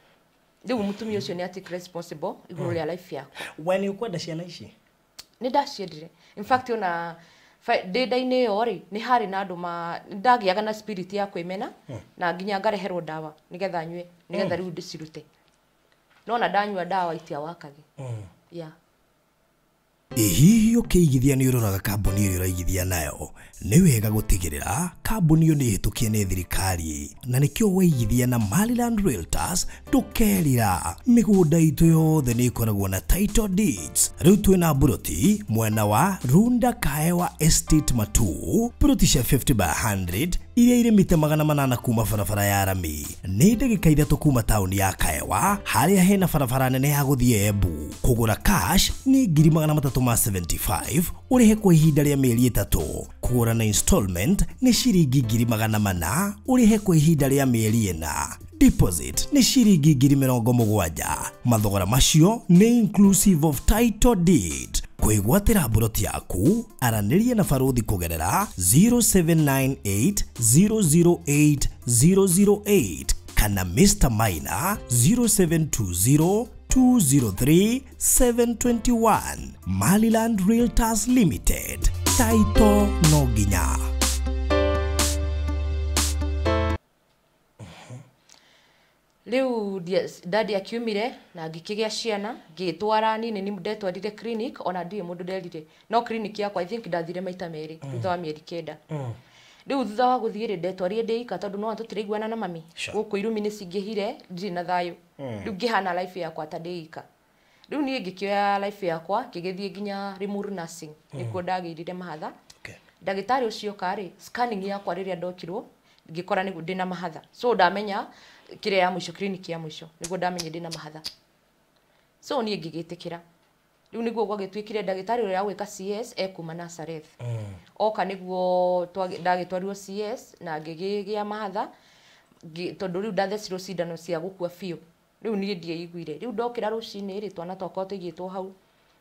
rĩu mũtumia ucio ni atik responsible igũrũ rĩa hmm. life yakwa we nĩ ũkwenda ciana ici nĩ ndaciendire in fact ona ndĩnda-inĩ ĩyo rĩ nĩ harĩ na andũ ma ndagĩaga na spirit ya kwĩmena mm. na nginya ngareherwo ndawa nĩgetha nyue nĩgetha hmm. rĩu ndĩcirute no na ndanyua dawa itia mm. yeah ĩ hihi ũkĩigithia nĩ ũroraga kambuni ĩrĩa ũraigithia nayo nĩ wega gũtigĩrĩra kambuni ĩyo nĩ hĩtũkie nĩ thirikari na nĩkĩo waigithia na Maryland Realtors ndũkerira mĩgũnda itũ yothe nĩ ĩkoragwo na title deeds rĩu twĩna mburoti mwena wa Runda Kaewa Estate Matu buroti cia 50 by 100 iria irĩ mĩtĩ magana manana kuma barabara ya rami nĩ ndagĩka ithatũ kuma taũni ya kaewa harĩa hena barabara nene ya gũthiĩ embu kũgũra cash nĩ ngiri magana matatũ ma 75 ũrĩhe kwa ihinda rĩa mĩeri ĩtatũ kũgũra na installment nĩ ciringi ngiri magana mana ũrĩhe kwa ihinda rĩa mĩeri ĩna deposit ni ciringi ngiri mä rongo må gwanja mathogora macio nä inclusive of title deed kwĩgwatĩra mburoti yaku aranĩria na barũthi kũgerera 0798008008 kana Mr. Maina 0720 721 Maliland Realtors Limited taito no nginya riu dadi akiumire na ngikigia ciana ngitwara nini ni ndetwarire clinic ona ndiri mundu nderire no clinic yakwa i think ndathire maita meri mm. thutha wa mieri kenda mm. riu thutha wa guthii ri ndetwarire ndi ika tondu no tutiraiguana na mami guku irumi ni cingihire ndirĩ na thayo mm. riu ngihana life yakwa ta ndi ika riu niĩ ngĩkĩoya life yakwa ngĩgĩthiĩ nginya rimuru nursing nĩkuo ndagĩirire mahatha ndagĩtarĩ ũcio ka rĩ scanning yakwa rĩrĩa ndokirwo ngĩkora ndĩ na mahatha so ndamenya kire ya mwisho kliniki ya mwisho niguo ndamenye ndina mahatha so niä ngä gä tä kä ra rä u nä guo gwagä tuä kire ndagätarä å ka cs ekuma nazareth mm. oka nä guo ndagä twarirwo cs na ngä gä a mahatha tondå rä u ndathecirwo cindano cia gå kua biå rä u niä ndiaiguire rä u ndokä ra rå cinä rä twana twakao tå igä two hau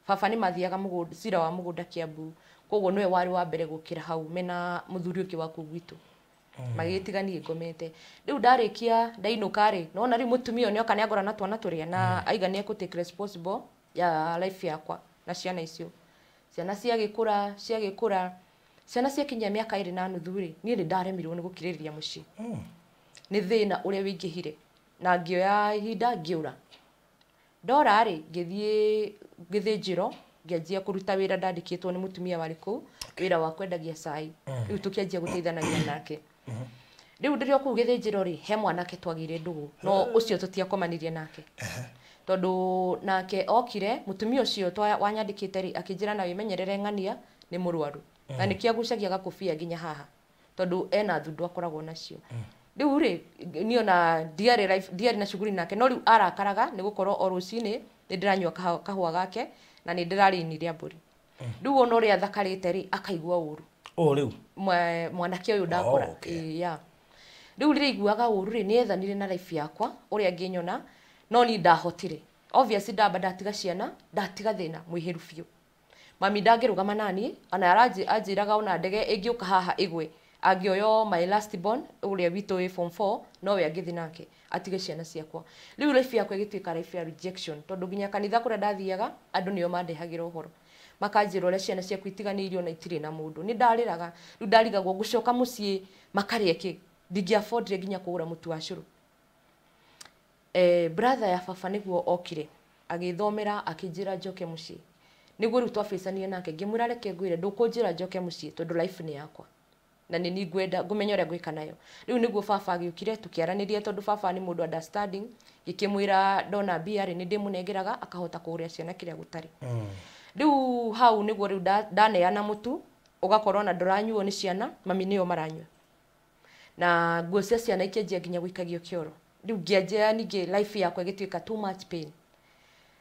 baba nä mathiaga cira wa må gå nda kä ambu koguo nä we warä wa mbere gå kä ra hau mena må thuri å ngä wakuo gwitå Mm. magitiganiä ngomete rä u ndarä kia no rä nona rä u må agora na twana turia na mm. aiga ni ku take responsible ya life yakwa na ciana icio ciana ciagä kå ra ciagä ciana ciakinyia mä aka ä na nuthuri ni niä nä ndaremirwo nä gå kirä rä ria må ciä na ngio ya hinda ngiura ingä hire na ngä oya ihinda ngä å ra ndora rä ngä thiä ngä thä njä ngĩanjia kũruta wĩra ndandĩkĩtwo nĩ mũtumia wa kwendagia cai mm. riu tukianjia gũteithanagia nake riu ndä rä o kå u gä thä njä ro rä he mwanake twagäire ndå no å eh. cio tå tiakomanirie nake eh. tondå nake okire må tumia å cio wanyandä kä te rä akä njä ra na wä menyerere ng'ania nä må rwaru na eh. nä kä agucagia gakåbia nginya haha tondå ena thundo akoragwo nacio rä u rä niona ndiarä na cuguri nake no rä u arakaraga nä gå korwo o rå cinä nä ndä ranyua kahua gake na nä ndä rarä inire mbå ri rä u ona å rä a thakarä te rä akaigua å ru oh, riu u mwanake å yå ndakora oh, rä u rä rä iguaga å ru rä nä ethanire na raibu yakwa å rä a ngä nyona no ni ndahotire obvious ndamba ndatiga ciana ndatiga thä na mwä hä ru biå mami ndangä rå gama nani ona anjä raga ona ndege ä ngä å ka haha ä gwe angioyo my last born uria wito e form 4 nowe angithi nake atige ciana ciakwa riu life yakwa igituika life ya rejection tondu nginya kanitha kuria ndathiaga andu nio mandehagira uhoro makanjira uria ciana ciaku itiganiirio na itire na mundu ni ndariraga riu ndarigagwo gucoka mucii makaria ki ndingiafodire nginya kugura mutu wa curu eh, brother ya baba niguo okire agithomera akinjira njoke mucii niguo riu twabicanie nake ngimwira reke ngwire ndukunjira njoke mucii tondu life ni yakwa na nä ni ngwenda ngåmenya å rä a ngwä nayo rä u nä guo baba agä å kire tå kä aranä rie tondå baba nä må ndå gä kä mwä ra ndona mbia rä nä ndä må nengeraga akahota kå rä a ciana kä rä a gå tarä mm riu hau niguo riu ndaneana mutu ugakorwo na nduranyuo ni ciana mami niyo maranyua na nguo cia ciana ikianjia nginya guikagio kioro riu ngianjia ningi life yakwa igituika too much pain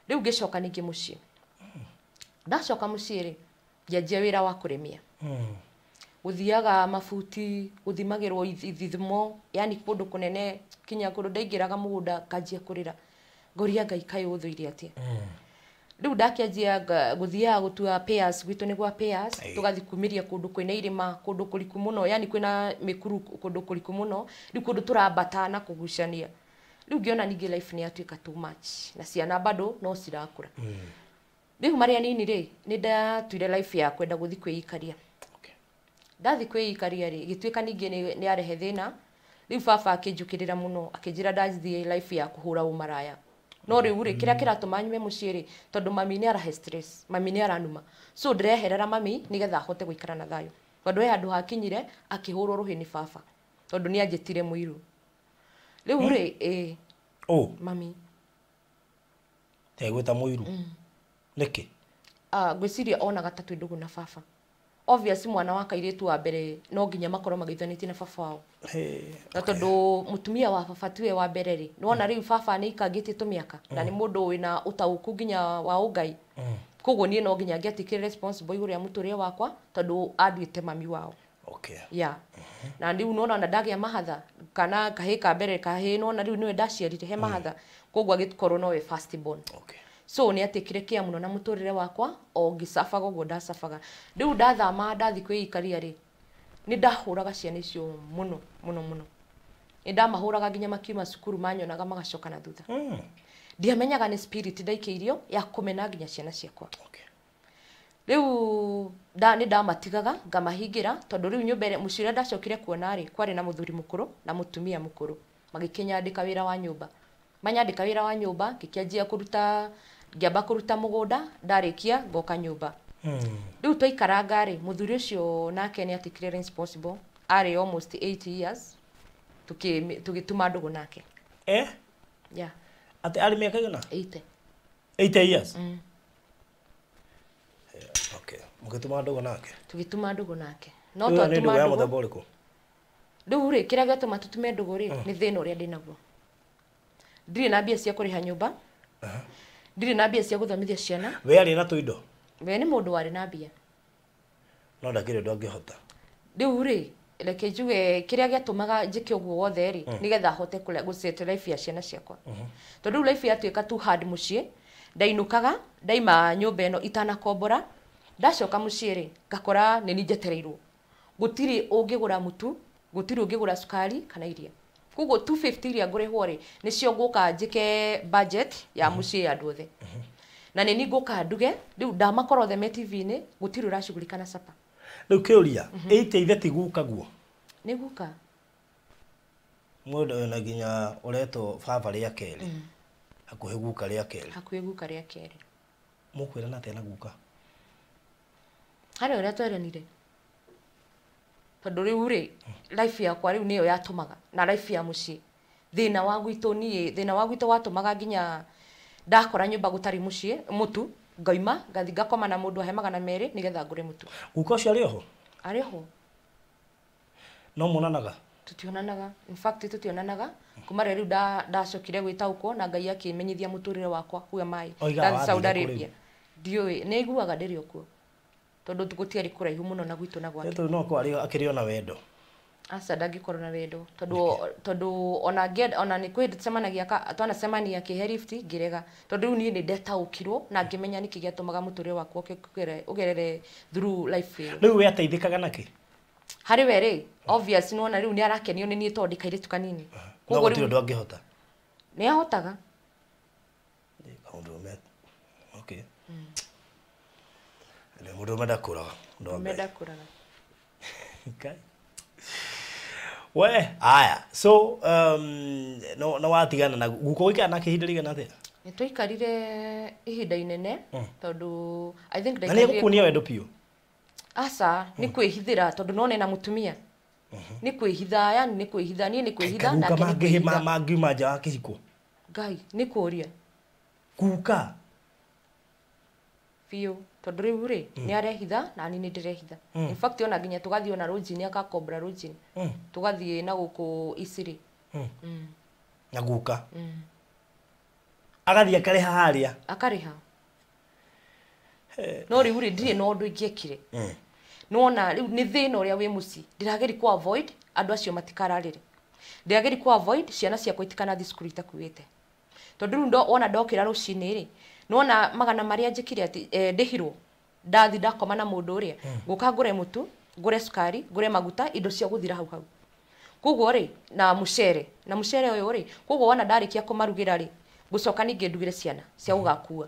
riu ngicoka ningi mucii ndacoka mucii ri ngianjia wira wa kurimia guthiaga mabuti guthimagirwo ithimo yani kundu kunene kinya kundu ndaingiraga mugunda nganjia kurira ngoria ngai kaĩ ũthũire atĩa riu ndakianjia guthiaga gutua pairs gwitu ni gwa pairs tugathi kumiria kundu kwina irima kundu kuriku muno yani kwina mikuru kundu kuriku muno riu kundu turambata na kugucania riu ngiona ningi life ni atuika too much na ciana bado no cirakura mm. riu maria nini ri ni ndatuire life ya kwenda guthi kwiikaria ndathi kwiikaria ri gituika ningi ni arehe thina riu baba akinjukirira muno akinjira ndathie life ya kuhura umaraya no rä u rä kä rä a kä ratå ma nyume må ciä rä tondå mami nä arahe stress mami nä aranuma so ndä reherera mami nä getha ahote gå ikara na thayå tondå he handå hakinyire akä hå rwo rå hä nä baba tondå nä anjä tire må iru rä u hmm? rä mami tegwä ta må iru hmm. nä kä ah, ngwä ciria onaga ta twä ndå gå na baba obvious mwana wa kairitu wa mbere no nginya makorwo magĩithanĩtie na baba wao hey, na tondu mutumia wa baba tuwe wa mbere ri no na rĩu baba ni ikangĩtie tũmĩaka mm. na ni mũndũ wina utauku nginya wa ugai mm. kugo ni niĩ no nginya ngĩatikĩre responsible igũrũ rĩa mũtũrĩre wakwa tondu anduĩte mami wao okay. ya na ndi nona na ya mahadha kana kahĩ ka mbere kahĩ nona rĩu nĩwe ndaciarire he mm. mahadha kugo koguo agĩkorwo we first born okay so nä atä kire kä muno na må tå rä re wakwa o ngä cabaga å guo ndacabaga rä u ndathama ndathi kwä ikaria rä nä ndahå raga ciana icio må no må no må no nä ndamahå raga nginya makiuma cukuru manyonaga magacoka na thutha hmm. ndiamenyaga nä spirit ndaikä irio ya kå mena nginya ciana ciakwa okay riu da ni ndamatigaga ngamahingira tondu riu nyumba ire mucio uria ndacokire kuona ri kwari na muthuri mukuru na mutumia mukuru magikinyandika wira wa nyumba manyandika wira wa nyumba ngikianjia kuruta ngiamba kũruta mũgũnda ndarĩkia ngoka nyũmba hmm. rĩu twaikaranga rĩ mũthuri ũcio nake nĩ atikire responsible arĩ almost 8 years tũgĩtuma ndũgũ nake eh yeah ati arĩ mĩaka igana 80 80 years mm. yeah, okay mũgĩtuma ndũgũ nake tũgĩtuma ndũgũ nake no twatuma ndũgũ rĩu rĩ kĩrĩa gĩatũma tũtume ndũgũ rĩ hmm. nĩ thĩna ũrĩa ndĩnaguo ndirĩ na mbia cia kũrĩha nyũmba uh -huh ndirä na mbia cia gå thomithia ciana we arä na tå indo we nä må ndå warä na mbia no ndakirä å ndå angä hota rä u rä reke njuge kä rä a gä atåmaga njä guo wothe rä mm. nä getha hote gå ya ciana ciakwa mm-hmm. tondå rä u life yatuä ka må ciä ndainå ndaima nyå mba ä no itanakombora ndacoka må ciä rä ngakora nä ninjetereirwo gå tirä å ngä gå ra må tu gå tirä å ngä gå ra cukari kana iria koguo 250 iria nä cio ngå ka njä budget ya mhm. ciä andå othe mhm. na nĩ ni ka nduge rĩu ndamakora inä gå tv å gũtirĩ rä na capa rĩu kĩũria ĩiteithe ti guka guo nĩ guka mũndũ na nginya retwo baba rĩa kerĩ mm. hakuhĩ guka rĩa kerĩ hakuhĩ guka rĩa kerĩ mũkwĩrana atĩa na guka harĩ ũrĩa tweranire tondu riu ri life yakwa riu niyo yatumaga na life ya mucii thina wa gwitu ni thina wa gwitu watumaga nginya ndakora nyumba gutari mucii mutu ngauma ngathi ngakoma na mundu ahe magana meri nigetha ngure mutu guka ucio ari oho ari oho no monanaga tutionanaga in fact tutionanaga kuma riu ndacokire gwita uko na ngai akimenyithia muturire wakwa kuga mai ndathi Saudi Arabia ndiũĩ nĩiguaga ndĩrĩ okuo tondu gutiari kuraihu muno na gwitu na gwake tondu no kwari akiri wendo aca ndangĩkorwo na wendo tondu tondu ona ngĩenda ona nĩ kwĩ tũcemanagia twanacemania akĩhe lift ngĩrega tondu rĩu niĩ nĩ ndetaũkirwo na ngĩmenya nĩkĩ gĩatũmaga mũtũrĩre wakwa ũgerere through life ĩyo rĩu we ateithĩkaga nakĩ harĩ we rĩ obvious nĩwona rĩu nĩ arakenio nĩ niĩ tondũ ndikairĩtu kanini koguo rĩu ũndũ angĩhota nĩ ahotaga kaũndũ okay mm mũndũ ũmwe ndakũraga we aya so um, no, no watigana na guko gä kana kä hinda rigana atä nä twaikarire ihinda inene mm. tondå na nä egåkuonia wendo piå Asa, hmm. nä kwä hithä ra tondå none na må tumia hmm. nä kwä hitha yani nä kwä hitha na nä kwä hitha mangiuma nja wa kä hiko ngai nä kå ria guka tondå rä u mm. rä nä arehitha na ni nä ndä rehitha ona nginya tå gathiä ona rå akakombra rå mm. tå gathiä na gå kå mm. na guka agathiä akarä harä a akarä ha no rä u rä ndirä na å ndå ingä ekire nona rä u nä thä na å rä a wä må ciä ndä rageri kå andå acio matikararä re ndä rageri kå ciana ciakwa itikanathi cukuru itakuä te tondå rä u ona ndokä ra rå cinä rä nona magana maria njikire ati eh, ndihirwo ndathi ndakoma na mundu uria hmm. nguka ngure mutu ngure sukari ngure maguta indo cia guthira hau hau koguo ri na mucere na mucere uyu ri koguo wona ndarikia kumarugira ri ngucoka ningi ndugire ciana cia hmm. gugakua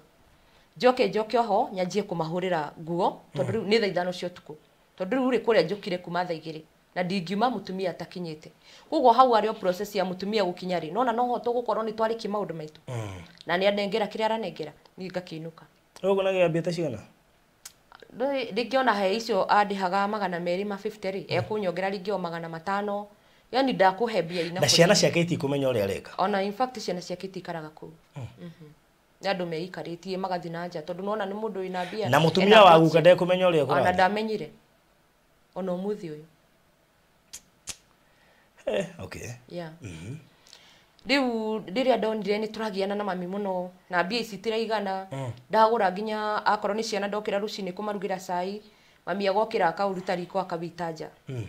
njoke njoke oho nyanjie kumahurira nguo tondu hmm. riu ni thaa ithano cia utuku tondu riu ri kuria njukire kuma thaa igiri na ndingiuma mutumia atakinyite kugo hau ari o process ya mutumia gukinyari ri nona no hoto gukorwo ni twari ki maundu maitu mm. na ni anengera kiria aranengera ni ngakinuka ugo na gya cigana ringi ona he icio andihaga magana meri ma 50 ri mm. ekunyongera ringi o magana matano yani ndakuhe mbia ina na ciana ciake itikumenya uria areka ona in fact ciana ciake itikaraga kuu mm. mm -hmm nä andå meikaritie magathi na nja tondå nona nä må ndå na mbia na må tumia waguka ndekumenya å rä a ndamenyire ona å uyu rä eh. rä yeah mhm riu riria ndonire ni turagiana na mami muno na mbia ici tiraigana mm. ndagura nginya akorwo nä ciana ndokira rucini kumarugira cai mami agokira akauruta riko akawita nja mm.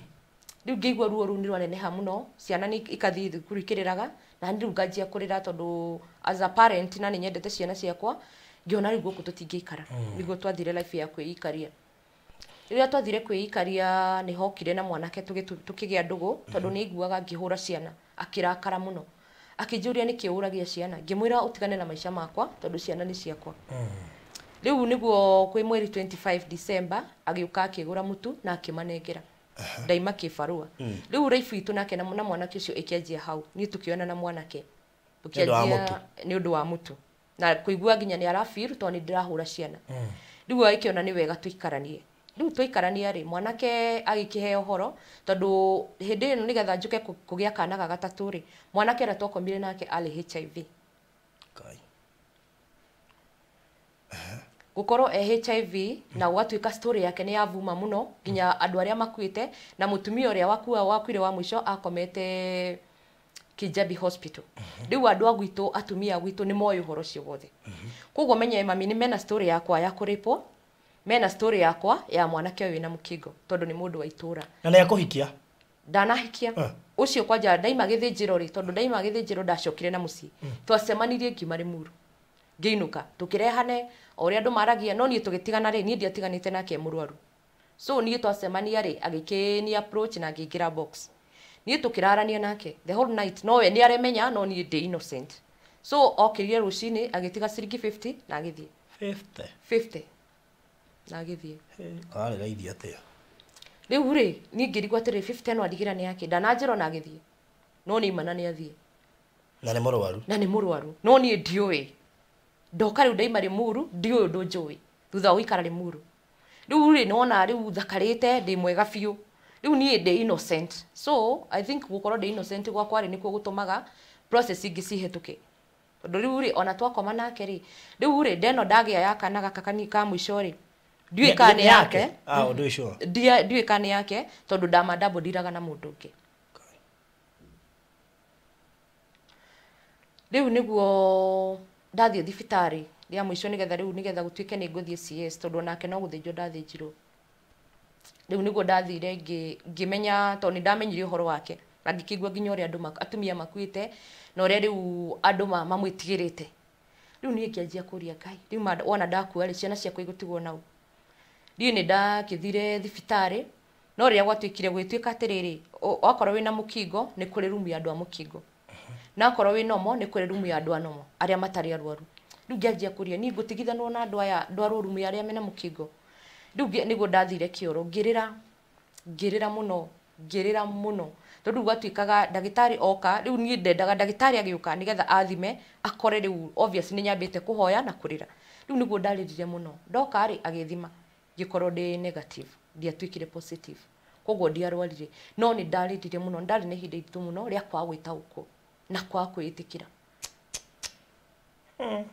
riu ngĩigua ruo rũu nĩ rwaneneha mũno ciana ikathi thukuru ikĩrĩraga na rĩu nganjia kũrĩra tondũ as a parent na nĩ nyendete ciana ciakwa ngĩona rĩu gũkũ tũtingĩikara mm. nĩguo twathire life ya kwĩikaria rĩrĩa twathire ikaria nĩ hokire na mwanake tũkĩgĩa ndũgũ tondũ mhm. nĩ aiguaga ngĩhũra ciana akĩrakara mũno akĩnjũria nĩkĩ ũragia ciana ngĩmwĩra ũtigane na maica makwa tondũ ciana nĩ ciakwa mhm. rĩu nĩguo kwĩ mweri 25 December agĩũka akĩgũra mũtu na akĩmanengera ndaima kĩbarũa mm. rĩu raibu itũ nake na mwanake ũcio ĩkĩanjia hau niĩ tũkĩona na mwanake tũkĩanjia nĩ ũndũ wa mũtu na kũigua nginya nĩ arabir tondũ nĩ ndĩrahũra ciana mm. rĩu agĩkĩona nĩ wega tũikaranie riu twaikarania ri mwanake agikihe horo tondu hindi ino nigetha njuke kugia kana ga gatatu ri mwanake aria twakomire nake ali HIV kai gukorwo e HIV na na gwatuika story yake ni yavuma muno nginya andu aria makuite na mutumia uria wakua wakuire wa mwisho akomete Kijabi Hospital. Riu mm -hmm. andu agwitu atumia agwitu ni moyo horo cio wothe. Mm -hmm. Koguo menye mami ni mena story yakwa ya kuripwo mena story yakwa ya mwanake ũyũ na mũkingo tondũ nĩ mũndũ wa itũra na nĩ akũhikia ndanahikia uh. ũcio kwanja ndaima gĩthĩnjĩro rĩ tondũ ndaima gĩthĩnjĩro ndacokire na mũciĩ mm. twacemanirie ngiuma muru ngĩinũka tũkĩrehane o ũrĩa andũ maragia no niĩ tũgĩtigana rĩ niĩ ndiatiganĩte nake mũrwaru so niĩ twacemania rĩ agĩkĩni approach na ngĩingĩra box niĩ tũkĩrarania nake the whole night nowe nĩ aremenya no niĩ ndĩ innocent so okĩrire rũcinĩ agĩtiga ciringi 50 na agĩthiĩ 50 50 na agithie rä u rä niä ngä atä rä no ra nä yake ndananjä ra na agä no nä imana nä athiä na nä må rwaru na nä må rwaru no niä ndiå ndoka rä u ndaima rä muru ndiå ndå njå ä thutha wa gå rä muru rä u rä rä u thakarä te ndä mwega biå rä u niä ndä so i think gå korwo ndä gwakwa rä nä kuo gå tå maga ingä tondå rä u rä ona twakoma nake rä rä u rä ndeno ndagä a yakanagakakani ka må ico rä ndiä kana yake ndiä kana yake tondå ndamadambo ndiraga na må ndå å ngä rä u nä guo ndathiä thibitarä rä må ico nä getha rä u nä getha gå tuä ke nä ngå thiä tondå onake no gå thä njwo ndathä njirwo rä u nä guo ndathire ngä menya tondå nä ndamenyire å horo wake na ngä kigua nginya å rä a andå atumia makuä na å rä a rä u andå mamwä tigä rä te rä u niä ngä anjia kå ria ngai rä u wona ndakua ciana ciakwa igå tigwo nau ndiũ nĩ ndaagĩthire thibitarĩ no rĩrĩa gwatuĩkire gwĩtuĩka atĩrĩrĩ wakorwo wĩna mũkingo nĩ kũrĩ rumu ya andũ a mũkingo na akorwo wĩ nomo nĩ kũrĩ rumu ya andũ a nomo arĩa matarĩ arwaru rĩu ngĩanjia kũria niĩ ngũtigithanwo na andũ aya ndwarwo rumu ya arĩa mena mũkingo rĩu nĩguo ndathire kĩoro ngĩrĩra ngĩrĩra mũno ngĩrĩra mũno tondũ rĩu gwatuĩkaga ndagĩtarĩ oka rĩu niĩ ndendaga ndagĩtarĩ agĩũka nĩgetha athime akore rĩu obvious nĩ nyambĩte kũhoya na kũrĩra rĩu nĩguo ndarĩrire mũno ndoka rĩ agĩthima ngikorwo ndi negative ndiatuikire positive koguo ndiarwarire no nä ndarä muno ndarä na ihinda iritå må rä a kwaga gwä taå na kwaga kwä tä kä ra hmm.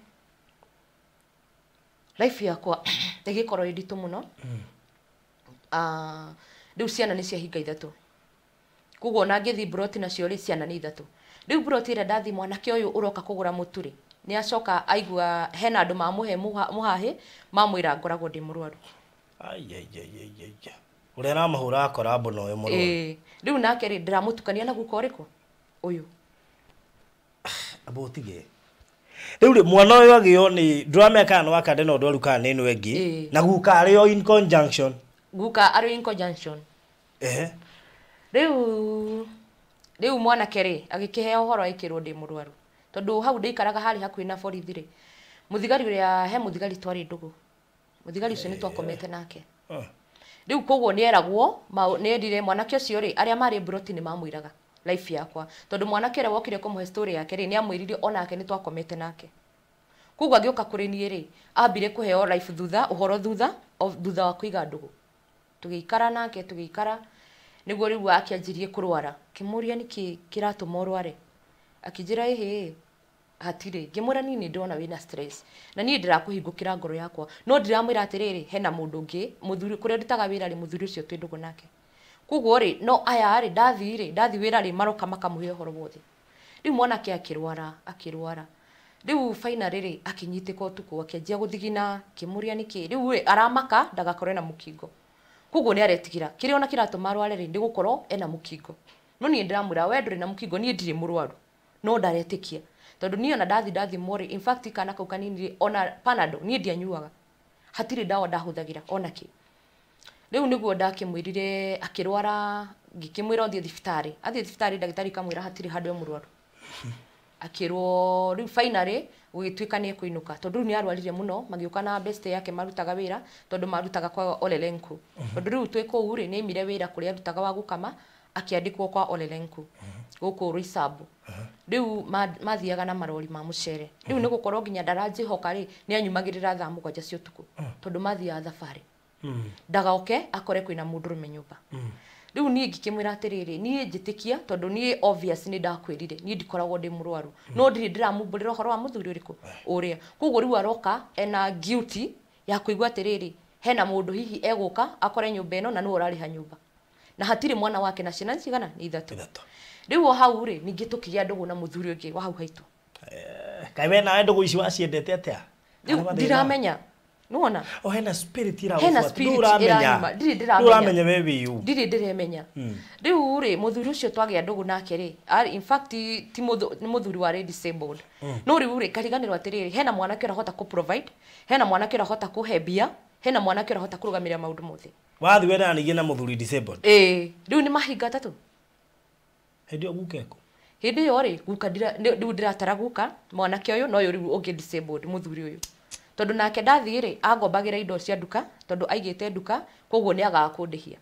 life yakwa ĩgĩ korwo ĩ nditũ mũno hmm. ah, rĩu ciana nĩ ciahinga ithatũ koguo ona ngĩthiĩ broti nacio rĩ ciana nĩ ithatũ rĩu broti ĩrĩa ndathiĩ mwanake ũyũ ũroka kũgũra mũtu rĩ nĩ acoka aigua hena andũ mamuhe mũhahĩ mamwĩra ngoragwo ndĩ mũrwaru uria aramahura akora mbona uyu mururu riu nake ri ndiramutukania na guko å yå abo tige riu ri mwana uyu agio ni ndurame kana no akande no ndoru kana ni nwengi na guka ari o in conjunction guka ari in conjunction eh riu riu mwanake ri agikihe uhoro aikirwo ndi murwaru tondu hau ndeikaraga hari hakuhi na borithi ri muthigari uria he muthigari twari ndugu muthigari ucio nä twakomete nake ah. rä u koguo nä eragwo nä endire mwanake ũcio ri aria mari mburoti ni mamwiraga life yakwa tondu mwanake ũrĩa wokire kũmũhe story yake ri nä amwĩrire onake nä twakomete nake koguo agä kuri kũrĩ ri abire ambire kũheo life thutha uhoro thutha of thutha wa kuiga ndugu tũgĩikara nake tũgĩikara nĩguo rĩu akĩanjirie kũrwara kimuria nĩkĩ kĩratũma ũrware akĩnjĩra ĩhĩ hatirä ngä ni nä ndona wä stress na niä ndärakå ngoro yakwa no ndiramwä ra atä hena må ndå ngä kå ndutaga wä ra rä må thuri å cio twä nake koguo rä no aya rä ndathiä rä ndathi wä ra maroka makamå he horo wothe rä u mwanake akä rwara akä rwara rä u finarä rä akä nyitä ka å tukå akä gå thigina kä u aramaka ndagakorwo na må kingo koguo nä aretigä ra ona kä ratå rware rä ena må no niä ndä ramwä ra we ndå na må kingo niä ndirä no ndaretä tondu niä ona ndathi ndathi mori in fact kana kau kanini ona panado niä ndianyuaga hatirä ndawa ndahuthagira ona kä riu niguo ndakimwirire akirwara ngikimwira othie thibitarä athie thibitarä ndagitari kamwira hatirä handå e murwaru akirwo riu finally gugituika ni kuinuka tondu riu ni arwarire muno magiuka na best yake marutaga wira tondu marutaga kwa olelenku tondu riu twi kuu ri ni aimire wira kuria arutaga wa gukama akiandikwo kwa olelenku guku uh -huh. risabu uh -huh. riu mathiaga na marori ma mucere riu ni gukorwo nginya ndaranjihoka ri ni anyumagirira thaa mugwanja cia utuku tondu mathiaga thabari ndagaoke akore kwina mundu rume nyumba riu niä ngĩkĩmwĩra atĩrĩrĩ niä njĩtĩkia tondũ niä obvious nä ndakwĩrire niä ndikoragwo ndĩ mũrwaru no ndirĩ ndĩramumbũrĩra horo wa mũthuri ũrĩkũ ũrĩa koguo rĩu aroka ena guilty ya kũigua atĩrĩrĩ hena mũndũ hihi egũka akore nyũmba ĩno na nĩwe ũrarĩha nyũmba na hatiri mwana wake na ciana cigana ni ithatå rä u hau rä ningä tå kigä a na må thuri å ngä wa hau haitå kaä eh, we nawe ndå gå ici waciendete atä a ndiramenya nona o hena spirit ira hena spirit iramenya ndiri ndiramenya maybe you ndiri ndiremenya hmm. riu ri muthuri ucio twagia ndugu nake ri in fact ti muthuri wa ri disabled hmm. no riu ri kariganirwo atiriri hena mwanake hota ku provide hena mwanake hota ku hebia hena mwanake urahota kurugamirira maundu mothe wathi we nanigie na muthuri disabled eh riu ni mahinga tatu hindi yo gukeko hindi yo ri guka ndira riu ndiratara guka mwanake uyu no yo riu ungi disabled muthuri uyu tondu nake ndathi ri angombagira indo cia nduka tondu aigite nduka koguo ni agakundihia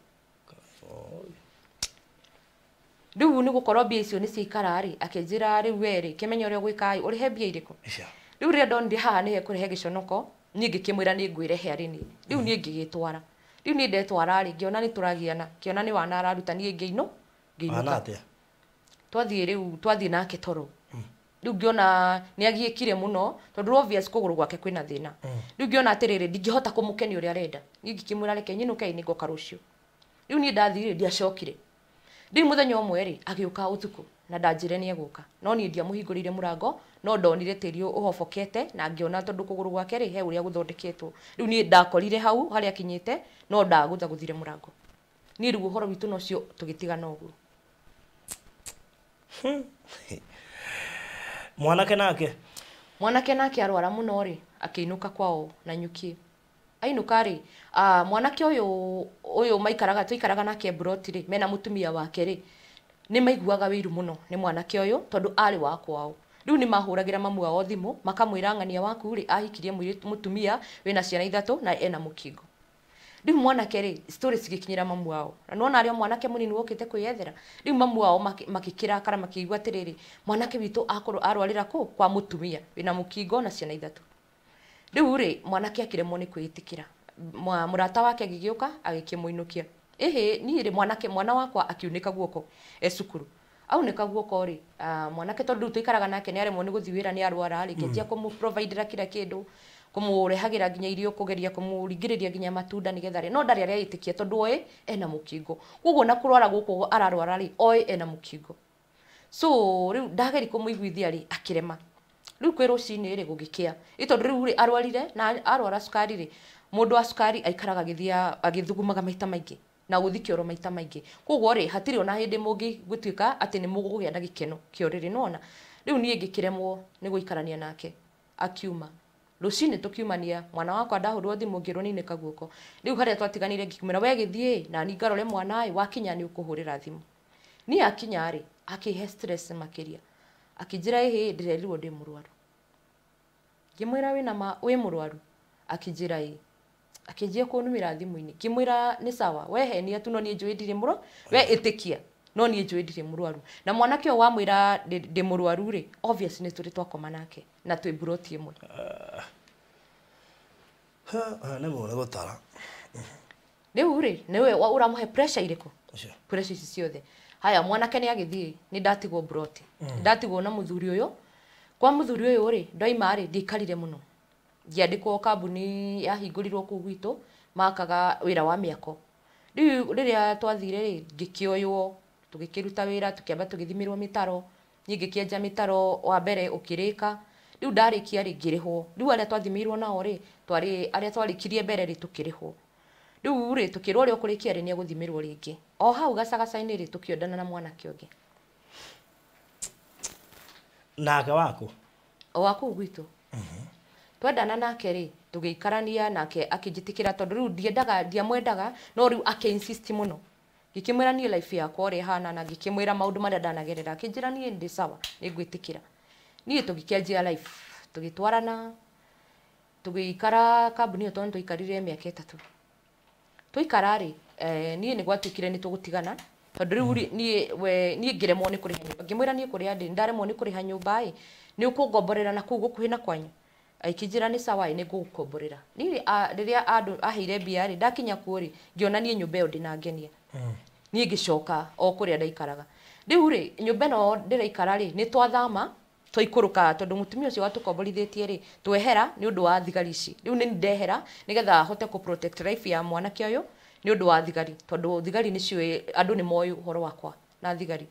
riu nä gå korwo mbia icio nä ciaikara rä akä njä ra rä u werä kä menya å rä a å gwä ka å rä he mbia irä kå rä u ndonire haha nä hekå rehe niä ngä kä mwä ra nä ngwä rehe arä nä rä u niä ngä gä twara rä u nä ndetwara rä ngä ona nä tå ragiana ngä ona nä wana araruta niä ngä inå ngä inå twathiä rä u twathiä nake toro hmm. rä u ngäona nä agä kire må no tondå obvious kå gå rå gwake kwä na thä na hmm. rä u ngäona atä rä rä ndingä hota kå må kenia å rä a arenda niä ngä kä mwä ra reke nyinå kei nä ngoka rå ciå rä u niä ndathirä ndiacokire Ndiu muthenya umwe ri agiuka utuku na ndanjire ni eguka no ni muhingurire murango no ndonire tiri uhobokete na ngiona tondu kuguru gwake ri he uria guthondeketwo riu ni ndakorire hau hari akinyite no ndaguta guthire murango ni riu uhoro witu nocio tugitigana uguo hmm. mwanake nake mwanake nake arwara muno ri akiinuka kwao na nyuki ainuka ri uh, ah, mwanake uyu uyu maikaraga tuikaraga nake brot ri mena mutumia wake ri ni maiguaga wiru muno ni mwanake ũyũ tondũ arĩ wa kwao rĩu nĩ mahũragĩra mamu wao thimũ makamwirangania waku ri ahikirie mũtumia wĩna ciana ithatu na ena mũkingo rĩu mwanake ri story cigĩkinyĩra mamu wao na nĩwona arĩa mwanake mũnini wokĩte kwĩyethera rĩu mamu wao makĩkĩrakara makĩigua atĩrĩrĩ mwanake witũ akoro arwarĩra kũ kwa mũtumia wĩna mũkingo na ciana ithatũ rĩu-rĩ mwanake akĩremwo nĩ kwĩĩtĩkĩra murata wake agigiuka agikimuinukia ehe ni ile mwanake mwana wakwa akiunika guoko e au aunĩka guoko rĩ uh, mwanake tondũ rĩu tũikaraga nake nĩ aremwo nĩ gũthiĩ wĩra nĩ arwara rĩ ngĩanjia mm. ra kira kĩndũ kũmũrehagĩra nginya irio kũgeria kũmũringĩrĩria nginya matunda ni gethare no ndari ndarĩ areĩtĩkia tondũ oĩ ena mukingo koguo na kurwara guko ararwara rĩ oĩ ena mukingo so rĩu dagari kũmũiguithia rĩ akĩrema rĩu kwĩ ri rĩ gũgĩkĩa ĩ tondũ rĩu rĩ arwarire na arwara sukari ri mundu wa cukari aikaraga agithia agithugumaga maita maingĩ na guthikioro maita maingĩ koguo rĩ hatiri ona hĩndĩ mũngĩ gũtuĩka atĩ nĩ mũgũgĩa na gĩkeno kĩorĩrĩ nona rĩu niĩ ngĩkĩremwo nĩ gũikarania nake akiuma rucinä tå mwana wakwa ndahå thimå ngä rwo ninä kaguoko rä u twatiganire ngä we na ni ngarore mwana mwanaä wakinya nä å kå hå akinya rä akä makä ria akä ra ä ndä rerirwo ndä må rwaru ngä mwä ra wä akijia kunumira thimu-inĩ ngĩmwĩra nĩ sawa wehenia tu no niĩ njũĩ ndirĩ mũro we ĩtĩkia no niĩ njũĩ ndirĩ mũrwaru na mwanake ũyũ de ndĩ mũrwaru rĩ obvious nĩ tũrĩ twakoma nake na twĩ mburoti ĩmwe eh, eh, eh, nĩ mũũrĩ gũtara rĩu rĩ ura muhe pressure ireko pressure ici ciothe haya mwanake ni agĩthiĩ nĩ ndatigwo mburoti mm. ndatigwo na mũthuri ũyũ kwa mũthuri ũyũ rĩ ndoima rĩ ndiaikarire mũno ngiandikwo kambuni yahingũrirwo kũu gwitũ makaga wĩra wa mĩako rĩu rĩrĩa twathire rĩ ngĩkĩoywo tũgĩkĩruta wĩra tũkĩamba tũgĩthimĩrwo mĩtaro niĩ ngĩkĩenja mĩtaro wa mbere ũkĩrĩka rĩu ndarĩkia rĩ ngĩrĩhwo rĩu arĩa twathimĩirwo nao rĩ twarĩ arĩa twarĩkirie mbere rĩ tũkĩrĩhwo rĩu rĩ tũkĩrwo ũrĩa ũkũrĩkia rĩ nĩegũthimĩrwo rĩngĩ o hau gacagaca-inĩ rĩ tũkĩondana na mwanake ũngĩ nake waku o wa kũu gwitũ uh twendana nake rĩ tũgĩikarania nake akĩnjĩtĩkĩra tondũ rĩu ndiendaga ndiamwendaga no rĩu akĩinsist mũno ngĩkĩmwĩra niĩ life yakwa ũrĩa ĩhana na ngĩkĩmwĩra maũndũ marĩa ndanagerera akĩnjĩra niĩ ndĩ sawa nĩngwĩtĩkĩra niĩ tũgĩkĩanjia life tũgĩtwarana tũgĩikara kambuni ĩyo tondũ twaikarire mĩaka ĩtatũ twaikara rĩ eh, niĩ nĩ gwatuĩkire nĩ tũgũtigana tondũ rĩu rĩ niĩ we niĩ ngĩremwo nĩ kũrĩha nyũmba ngĩmwĩra niĩ kũrĩa ndĩ ndaremwo nĩ kũrĩha nyũmba ĩ nĩ ũkũngomborera na kũu gũkuhĩ na kwanyu aikinjira ni sawa ni ngugukomborera niri riria andu aheire bia ri ndakinya kuo ri ngiona hmm. niĩ nyumba ĩyo ndinangenia niĩ ngicoka o kũrĩa ndaikaraga rĩu rĩ nyũmba ĩno ndĩraikara rĩ nĩ twathama twaikuruka tondu mũtumia ũcio watũkomborithĩtie ri twehera ni undu wa thigari ici rĩu nĩ ndehera nĩgetha hote ku protect life ya mwanake ũyũ ni undu wa thigari tondu thigari ni cio andũ ni moyo horo wakwa na thigari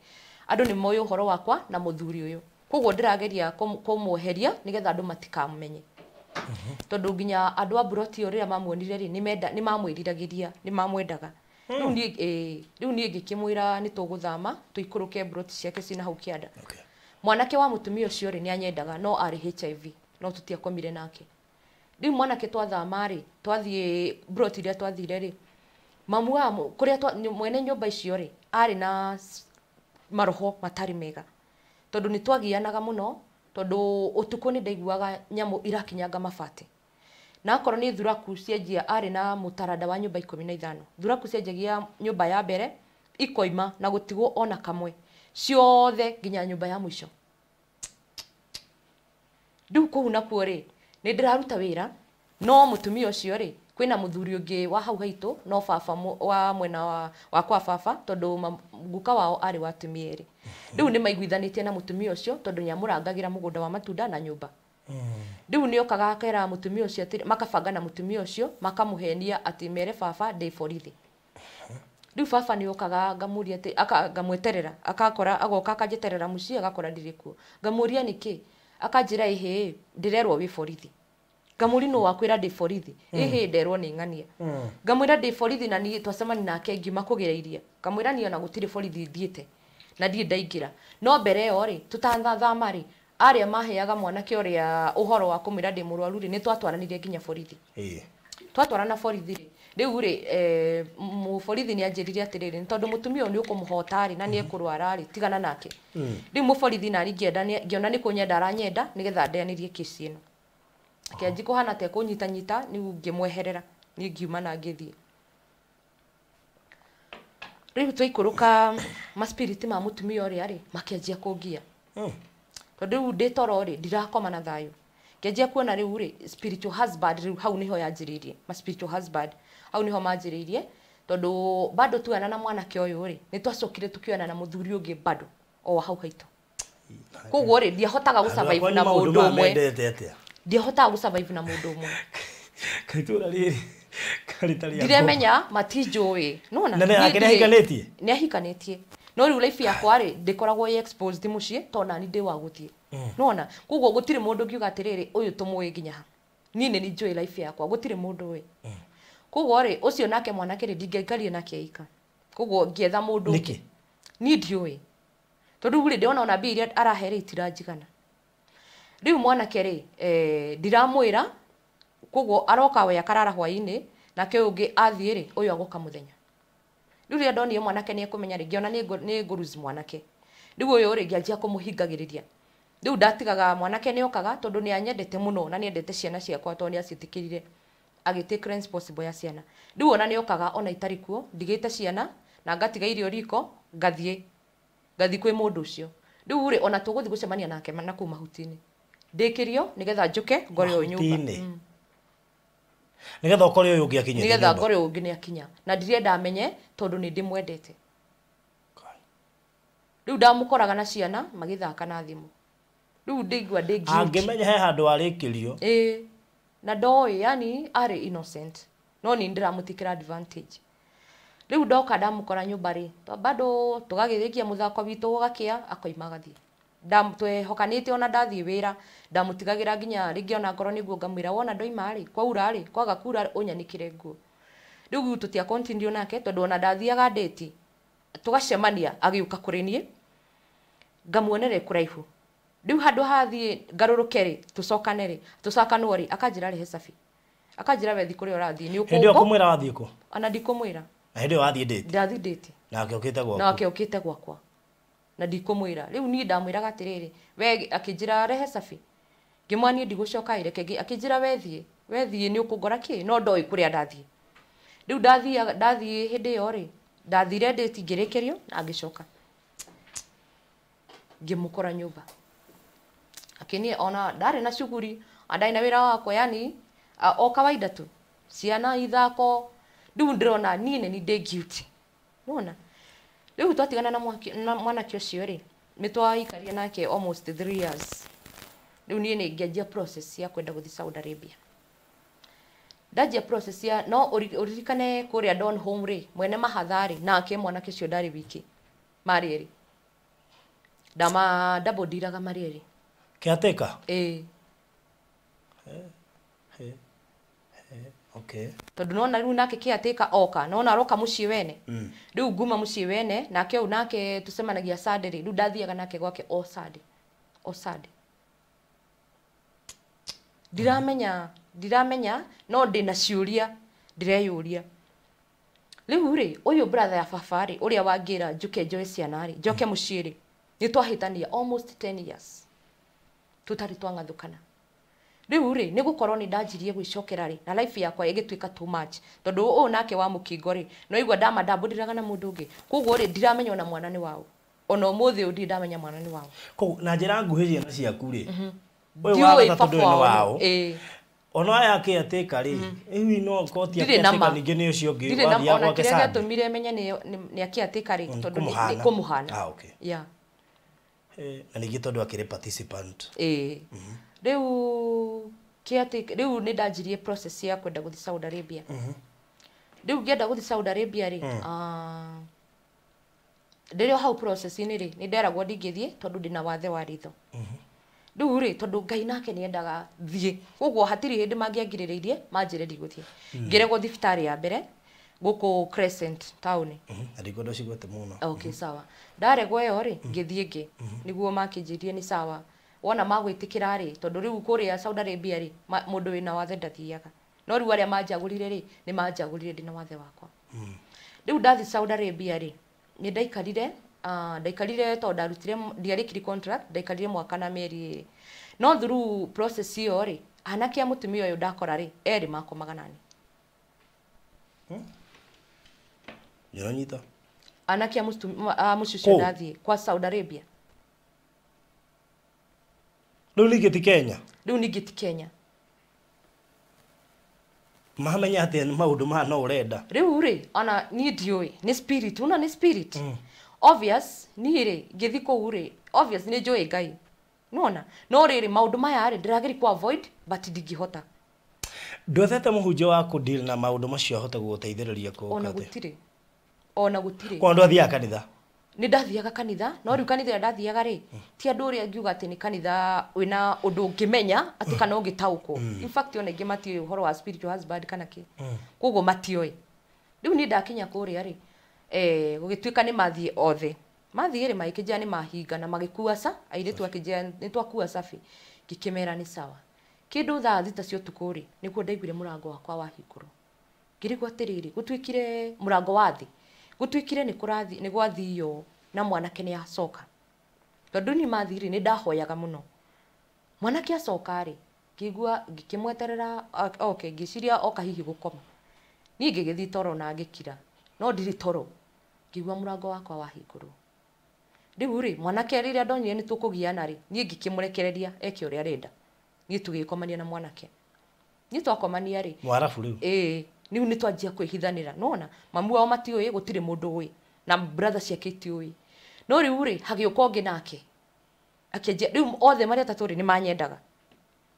andũ ni moyo horo wakwa na muthuri ũyũ koguo ndĩrageria kũmweheria nigetha andu matikamenye tondũ nginya andu a mburoti mamwonire ri mamuonire rĩ nĩ mamwĩriragĩria ni mamwendaga riu hmm. ni ngikimwira ni tuguthama tuikuruke broti ciake ciĩ hau kianda mwanake wa mũtumia ucio ri nĩ anyendaga no ari hiv no tutia komire nake riu mwanake twathama ri twathie broti iria twathire ri mamu wa kũrĩa mwene nyumba icio ri ari na maroho matari mega tondu nä twagianaga må no tondu utuku nä ndaiguaga nyamå irakinyanga mabati na akorwo nä thuraku cienjia arä na mutaranda wa nyumba ikumi na ithano thuraku cienjagia nyumba ya mbere ikoima na gutigwo ona kamwe ciothe nginya nyumba ya mwico riu kå u nakuo rä nä ndä raruta wä ra no må tumia å cio rä kwina muthuri ungi wa hau haitu no baba wa mwena wa kwa baba tondu guka wao ari wa tumieri riu ni maiguithanitie na mutumia ucio tondu ni amurangagira mugunda wa matunda na nyumba hmm. riu ni okaga akera mutumia ucio ati makabanga na mutumia ucio makamuhenia ati mere baba de forithi riu baba ni okaga ngamuria ati ngamweterera akakora agoka akanjeterera muciĩ agakora ndirä kuo ngamuria nä kä akanjä ra ähä ndä rerwo ngamuri no wakwira ndi borithi ihi hmm. nderwo ni ng'ania hmm. ngamwira ndi borithi na niĩ twacemani nake ngiuma kũgereirie ngamwĩra niĩ ona gũtirĩ borithi thiĩte na ndirĩ ndaingĩra no mbere ĩyo rĩ tũtathathama rĩ arĩa maheaga mwanake ũrĩa ũhoro wa kũmwĩra ndĩ mũrwaru rĩ nĩ twatwaranirie nginya borithi twatwarana borithi rĩ rĩu rĩ e, mũborithi nĩ anjĩrire atĩrĩrĩ nĩ tondũ mũtumia ũyũ nĩ ũkũmũhota rĩ na nĩ hmm. ekũrwara rĩ tigana nake rĩu mũborithi na ngĩenda ngĩona nĩ kũnyenda aranyenda nĩgetha ndeanĩrie kĩci ĩno nyita kũhana atekũnyitanyita nĩguo mweherera niĩ ngiuma na ngĩthiĩ rĩu twaikũrũka maspiriti ma mũtumia ũrĩa rĩ makĩanjia kũngia hmm. tondũ rĩu ndĩ toro rĩ ndirakoma na thayũ ngĩanjia kuona rĩu rĩ spiritual husband rĩu hau nĩho yanjĩrĩirie ma spiritual husband hau nĩho manjĩrĩirie tondũ bado tuoyana na mwanake ũyũ rĩ nĩ twacokire tũkĩoyana na mũthuri ũngĩ bado o hau haitũ koguo rĩ ndiahotaga gũsurvive na mũndũ ũmwe ndihotaga gusurvive na mundu umwe kaitura riri ndiremenya matinjũĩ nonaniahikanĩtie nĩahikanĩtie no rĩu life yakwa rĩ ndĩkoragwo exposed mũciĩ to nani ndĩ wa mm. nona koguo gũtirĩ mũndũ ngiuga atĩrĩrĩ ũyũ tũmũĩ nginya ha niĩ nĩ njũĩ life yakwa gũtirĩ mũndũ ũĩ mm. koguo rĩ ũcio nake mwanake rĩ ndingĩaikarie nake aika koguo ngĩetha mũndũ niĩ ndiũĩ tondũ rĩu rĩ ona mbia iria arahe riu mwanake ri eh, ndiramwira eh, koguo aroka we akarara hwainä nake å ngä athiä rä å agoka muthenya riu rä u rä ndonire mwanake nä ekå menya rä ngä ona nä ngå mwanake rä u å yå rä ngä anjia kå må hingagä rä ndatigaga mwanake nä okaga tondu ni anyendete muno na ni endete ciana ciakwa tondå nä aciä tä kä rire agä ya ciana riu ona ni okaga ona itari kuo ndigä ciana na ngatiga irio riko ngathiä ngathi kwä mundu ucio riu ri ona tuguthi gucemania nake na kuu mahuti ndikirio nigetha njuke ngore uyu nyumba nigetha mm. ukore uyu ungi akinyite nigetha ngore uyu ungi ni akinya na ndirenda amenye tondu ni ndimwendete riu ndamukoraga na ciana magithaka na thimu riu ndaigua ndĩ angĩmenya he handũ arĩkĩrio ĩĩ na doi yani are innocent no nĩ ndĩramũtĩkĩra advantage rĩu ndoka ndamũkora nyũmba rĩ bado tũgagĩthĩkia mũthako witũ ũgakĩa akoima agathiĩ twehokanite ona ndathii wira ndamutigagira nginya ringi ona ngoro niguo ngamwira wona ndoima ri kwaura ri kwaga kura unyanikire nguo riu tutia continue nake tondu ona ndathiaga ndeti tugacemania agiuka kuri nie ngamuonere kuraihu riu handu hathii ngarũrũke ri tucokane ri tucokanwo ri akanjĩra rĩhe cabi akanjĩra wethi kũrĩa ũrathiĩ nĩ ũkũhĩndĩ ĩyo kũmwĩra wathiĩ kũ ona ndikũmwĩra hĩndĩ ĩyo wathiĩ ndĩti ndathiĩ ndĩti nake ũkĩte gwakwa nake ũkĩte gwakwa na ndikumwira riu ni ndamwiraga atiriri we akinjira rehe cabi ngimwa niĩ ndigũcoka reke akĩnjĩra wethiĩ wethiĩ ni ũkũngora kĩ no ndoĩ kũrĩa ndathiĩ rĩu ndathiĩ hĩndĩ ĩyo rĩ ndathire ndĩti ngĩrĩkĩrio na ngĩcoka ngĩmũkora nyũmba akĩniĩ ona dare na cuguri ndarĩ na wĩra wakwa yani o kawaida tu ciana ithako rĩu ndĩrona niĩ ni ndĩ guilty nona u twatigana na mwanake cio rä nä twaikarie nake almost three years riu niĩ nĩngĩanjia process ya kwenda gå Saudi Arabia ndanjia process ya no ũririkane kũrĩa Don Home rĩ mwene mahatharä nake mwanake cio ndarä wiki marä erä ndama double ndiraga marä erĩ caretaker ĩĩ eh okay. tondå nona rä u nake kä atä ka oka nona aroka må ciä wene mm. rä u nguma må ciä wene nake å nake tå cemanagia rä u ndathiaga nake gwake o ndiramenya ndiramenya no ndä na ciå ndäreyå ria rä u rä å yå bratha ya baba å rä a wangä ra njå ke njoe ciana rä njoke må ciä rä nä twahä tania almost 10 years tå tarä twang'athå kana riu ri ni gukorwo ni ndanjirie gwicokera ri na life yakwa igituika too much tondu uu nake wa mukingo ri no igwa ndama ndambundiraga na mundu ungi koguo ri ndiramenya ona mwana ni wao ona umuthi uyu ndamenya mwana ni wao ko na njira nguhiria na ciaku ri mhm. uyu wa tondu ni wao eh ona aya ke ateka ri mhm. iwi no koti ake ateka ningi ni ucio ngi wa ya sa sana ndirĩ tumire menye ni ni ake ateka ri mm, tondu ni kumuhana ah okay yeah eh na ningi tondu akire participant eh riu kiati riu ni ndanjirie process ya kwenda guthi Saudi Arabia mhm. riu ngienda guthi Saudi Arabia ri ndiri mm. ah, hau process ini ri ni nderagwo ndingithie tondu ndina wathe wa ritho mhm. riu ri tondu ngai nake ni endaga thie koguo hatiri hindi mangiangiririirie manjire ndiguthie mm. ngiragwo thibitarĩ ya mbere guku crescent town mhm. ndikwenda sigote muno okay sawa ndaregwo ĩyo rĩ mm. ngithie ngĩ niguo makinjirie ni sawa wona magwĩtĩkĩra rĩ tondũ rĩu kũrĩa Saudi Arabia ri mũndũ wĩna wathe ndathiaga no riu arĩa majagurire ri ni majagurire ndina wathe wakwa hmm. rĩu ndathi Saudi Arabia rĩ nĩ ndaikarire ah, ndaikarire tondũ ndarutire ndiarĩkiri contract ndaikarire mwaka na meri ĩrĩ no through process ĩyo rĩ anake a mũtumia ũyũ ndakora rĩ erĩ makomaga nani hmm? ndĩranyita anake a mũciĩ ũcio ndathiĩ kwa Saudi Arabia ligeti kenya riu ni ngiti kenya mamenya atä ndå maa no urenda riu rä ona ni ndiui ni spirit una ni spirit mm. obvious ni ri ngithi kuu ri obvious ni njui ngai nona no riri maundu maya ri ndirageri ku avoid but ndingihota ndwethete muhunjia wa ku deal na ndå macio ahote guguteithiriria kuuka ona gutire ona gutire kwa ndo athiaga kanitha nä ndathiaga kanitha no rä u kanitha ä ndathiaga rä ti andå å rä a ngiuga atä nä kanitha wä å ndå ngä menya atä kana å ngä taå ona ingä matiå å horo wa spiritual husband kana kä mm. koguo matioä rä u nä ndakinya kå rä a rä eh, gå gä tuä ka nä mathiä othe mathiä rä magä kä njä ra nä mahinga na magä kuaca airä tu akä njä ra nä twakuaca bä ngä kä mera nä sawa kä ndå thaa thita cia å tukå rä nä guo ndaiguire må rango wakwa wahingå rwo ngä rä guo atä rä rä gå tuä kire må rango wa thä gutwikire nä kurathi nä gwathio na mwanake nä acoka tondå ni mathiri ni ndahoyaga muno no mwanake acoka ri ngigua gikimweterera okay, gishiria oka hihi gukoma ni ngĩgĩthiĩ toro na gikira no ndiri toro ngĩigua murango wakwa wahingũrwo rĩu rĩ mwanake rĩrĩa ndonyire ni tukugiana ri ni ngĩkĩmũrekereria eke ũrĩa arenda ni tugikomania na mwanake ni twakomania ri mwarafu rĩu eh niu nä twanjia kwä hithanä ra nona mamu wao matiå gutirä må ndå å na brathe ciake itiå no rä u rä hagä å ka å ngä nake akĩanjia rĩu othe marĩa atatũ rĩ nĩ manyendaga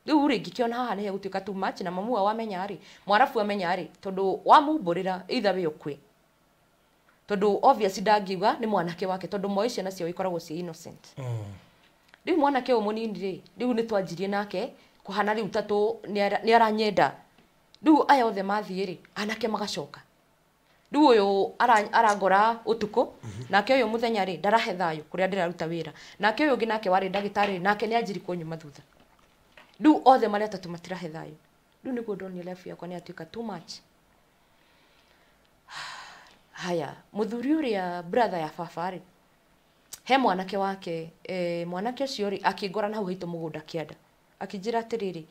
rĩu rĩ ngĩkĩona haha nĩ hegũtuĩka too much na mamu wao amenya rĩ mwarabu amenya rĩ tondũ wamumbũrĩra either we ũkue tondũ obvious ndangiuga nĩ mwanake wake tondũ moĩ ciana ciao ikoragwo ciĩ innocent mm. rĩu mwanake ũyũ mũnini rĩ rĩu nĩ twanjirie nake kũhana rĩu tatũ nĩ aranyenda riu aya othe mathiä rä anake magacoka riu å yå arangora å tukå nake å yå må thenya rä ndarahe thayå kå rä a ndä raruta wä ra nake å yå ngä nake warä ndagätarä nake nä anjirikwo nyuma thutha riu othe marä atatå matirahe thayå riu nä guo ndonire lebu yakwa nä atuä ka too much haya må thuri å rä a bratha ya baba rä he mwanake wake e, mwanake å cio rä akĩngora nahau haitå må gå nda kĩanda akĩnjä ra atä rä rä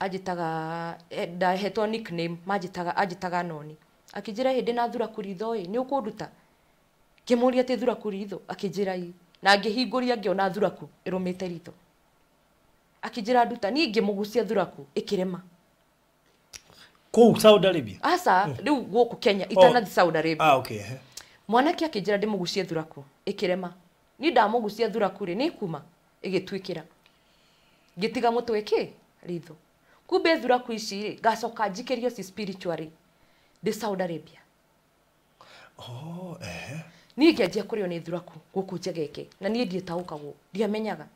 anjitaga eh, ndahetwo nickname manjitaga anjitaga noni akijira hindi na thura kuritho i ni ukunduta kimuria ati thura kuritho akijira i na ngihinguria ngiona thura ku irumite rito akijira nduta ni ngimugucia thura ku ikirema ko Saudi Arabia asa riu mm. guku Kenya itana oh. Saudi Arabia ah, okay. Eh. mwanake akinjira thura ku ikirema ni ndamugucia ku ri ni kuma igitwikira ngitiga mutweke ki ritho kumbe thura kuici ngacoka njikirio ci spiritually the Saudi Arabia oh eh niä ngä anjia kå rä o nä thuraku gå njegeke na niä ndiätaåkagwo ndiamenyaga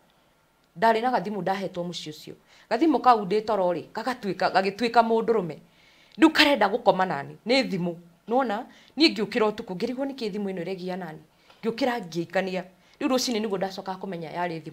ndarä na gathimu ndahetwo må ciä å cio gathimu kau ndä toro rä gagä tuä ka må ndå rå me rä u karenda gå koma nani nä thimå nona niä ngä å kä ra å tukå ngä rigwo nä kä thimå ä no ä regia nani ngä å kä ra ngä ikania rä u rå cinä nä guo ndacokaga kå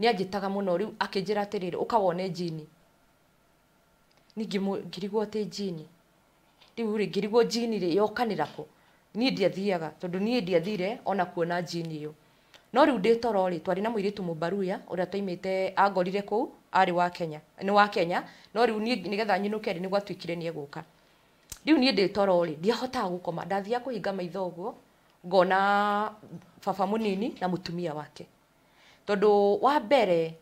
nä anjätaga må no rä u akä njä ra atä rä rä å kawone njini ngärigwo atä njini rä u rä ngärigwo njini rä yokanä ra kå niä ndiathiaga tondå niä ndiathire ona kuona jini ä yo no rä u ndä toro rä twarä na må irä tu må mbaruya å rä a twaimä angorire kå u arä wa kenya nä wa kenya no rä u nä getha nyinå kerä nä gwatuä kire nä egå ka rä u niä ndä toro rä ndiahotaga gå koma ndathiaga kå hinga maitho å guo ngona baba må nini na må tumia wake tondu wa mbere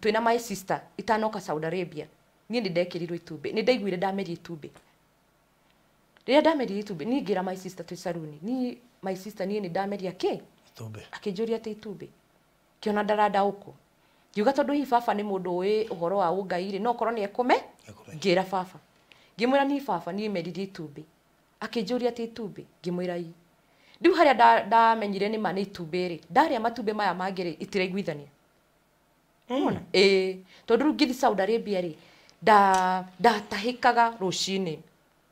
twina my sister itanoka Saudi Arabia niä nä ndekärirwo itumbä nä ndaiguire ndameria itumbä rä rä a ndameria itumbä niä ngä ra my sister twä saruni ni my sister niä nä ndameria kä akä njå ria atä itumbä kä ona ndarandaåkå ngiuga tondå hihi baba nä må ndå å å horo wa å ngai rä no korwo nä ekåme ngä ra baba ngä mwä ra niä baba niä meririe itumbä akä njå ria atä itumbä ngä mwä ra ii riu haria da da ma nä itumbä rä ndarä a matumbä maya mangä rä itiraiguithania ona ä mm. tondå rä u ngĩthi saudi arabia rä ndatahä kaga rå cinä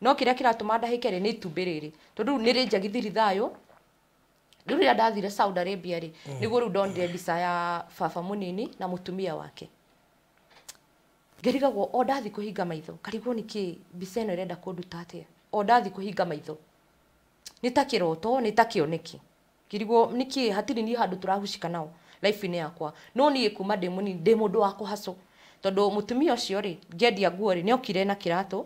no kä rä a kä ratå ma ndahä ke rä nä itumbä rä rä tondå rä u nä rä njagithiri thayå rä u rä rä a ndathire saudi arabia rä mm. nä guo rä u ndonire ya baba må nini na må tumia wake ngärigagwo o ndathi kå hinga maitho karigwo nä kä mbica ä no ä renda o ndathi kå maitho nä ta kä roto nä ta kä oneki kirigwo nä kä hatirä niä handå tå rahucika nao life-inä yakwa no niä kuma ndä må nini ndä må ndå wa kå tondå må tumia å cio rä ngĩendia nguo rä nä okire na kä ratå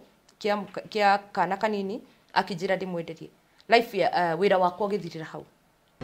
kä a kana kanini akä njä ra ndä mwenderie life uh, wä ra wakwa å gä thirä ra hau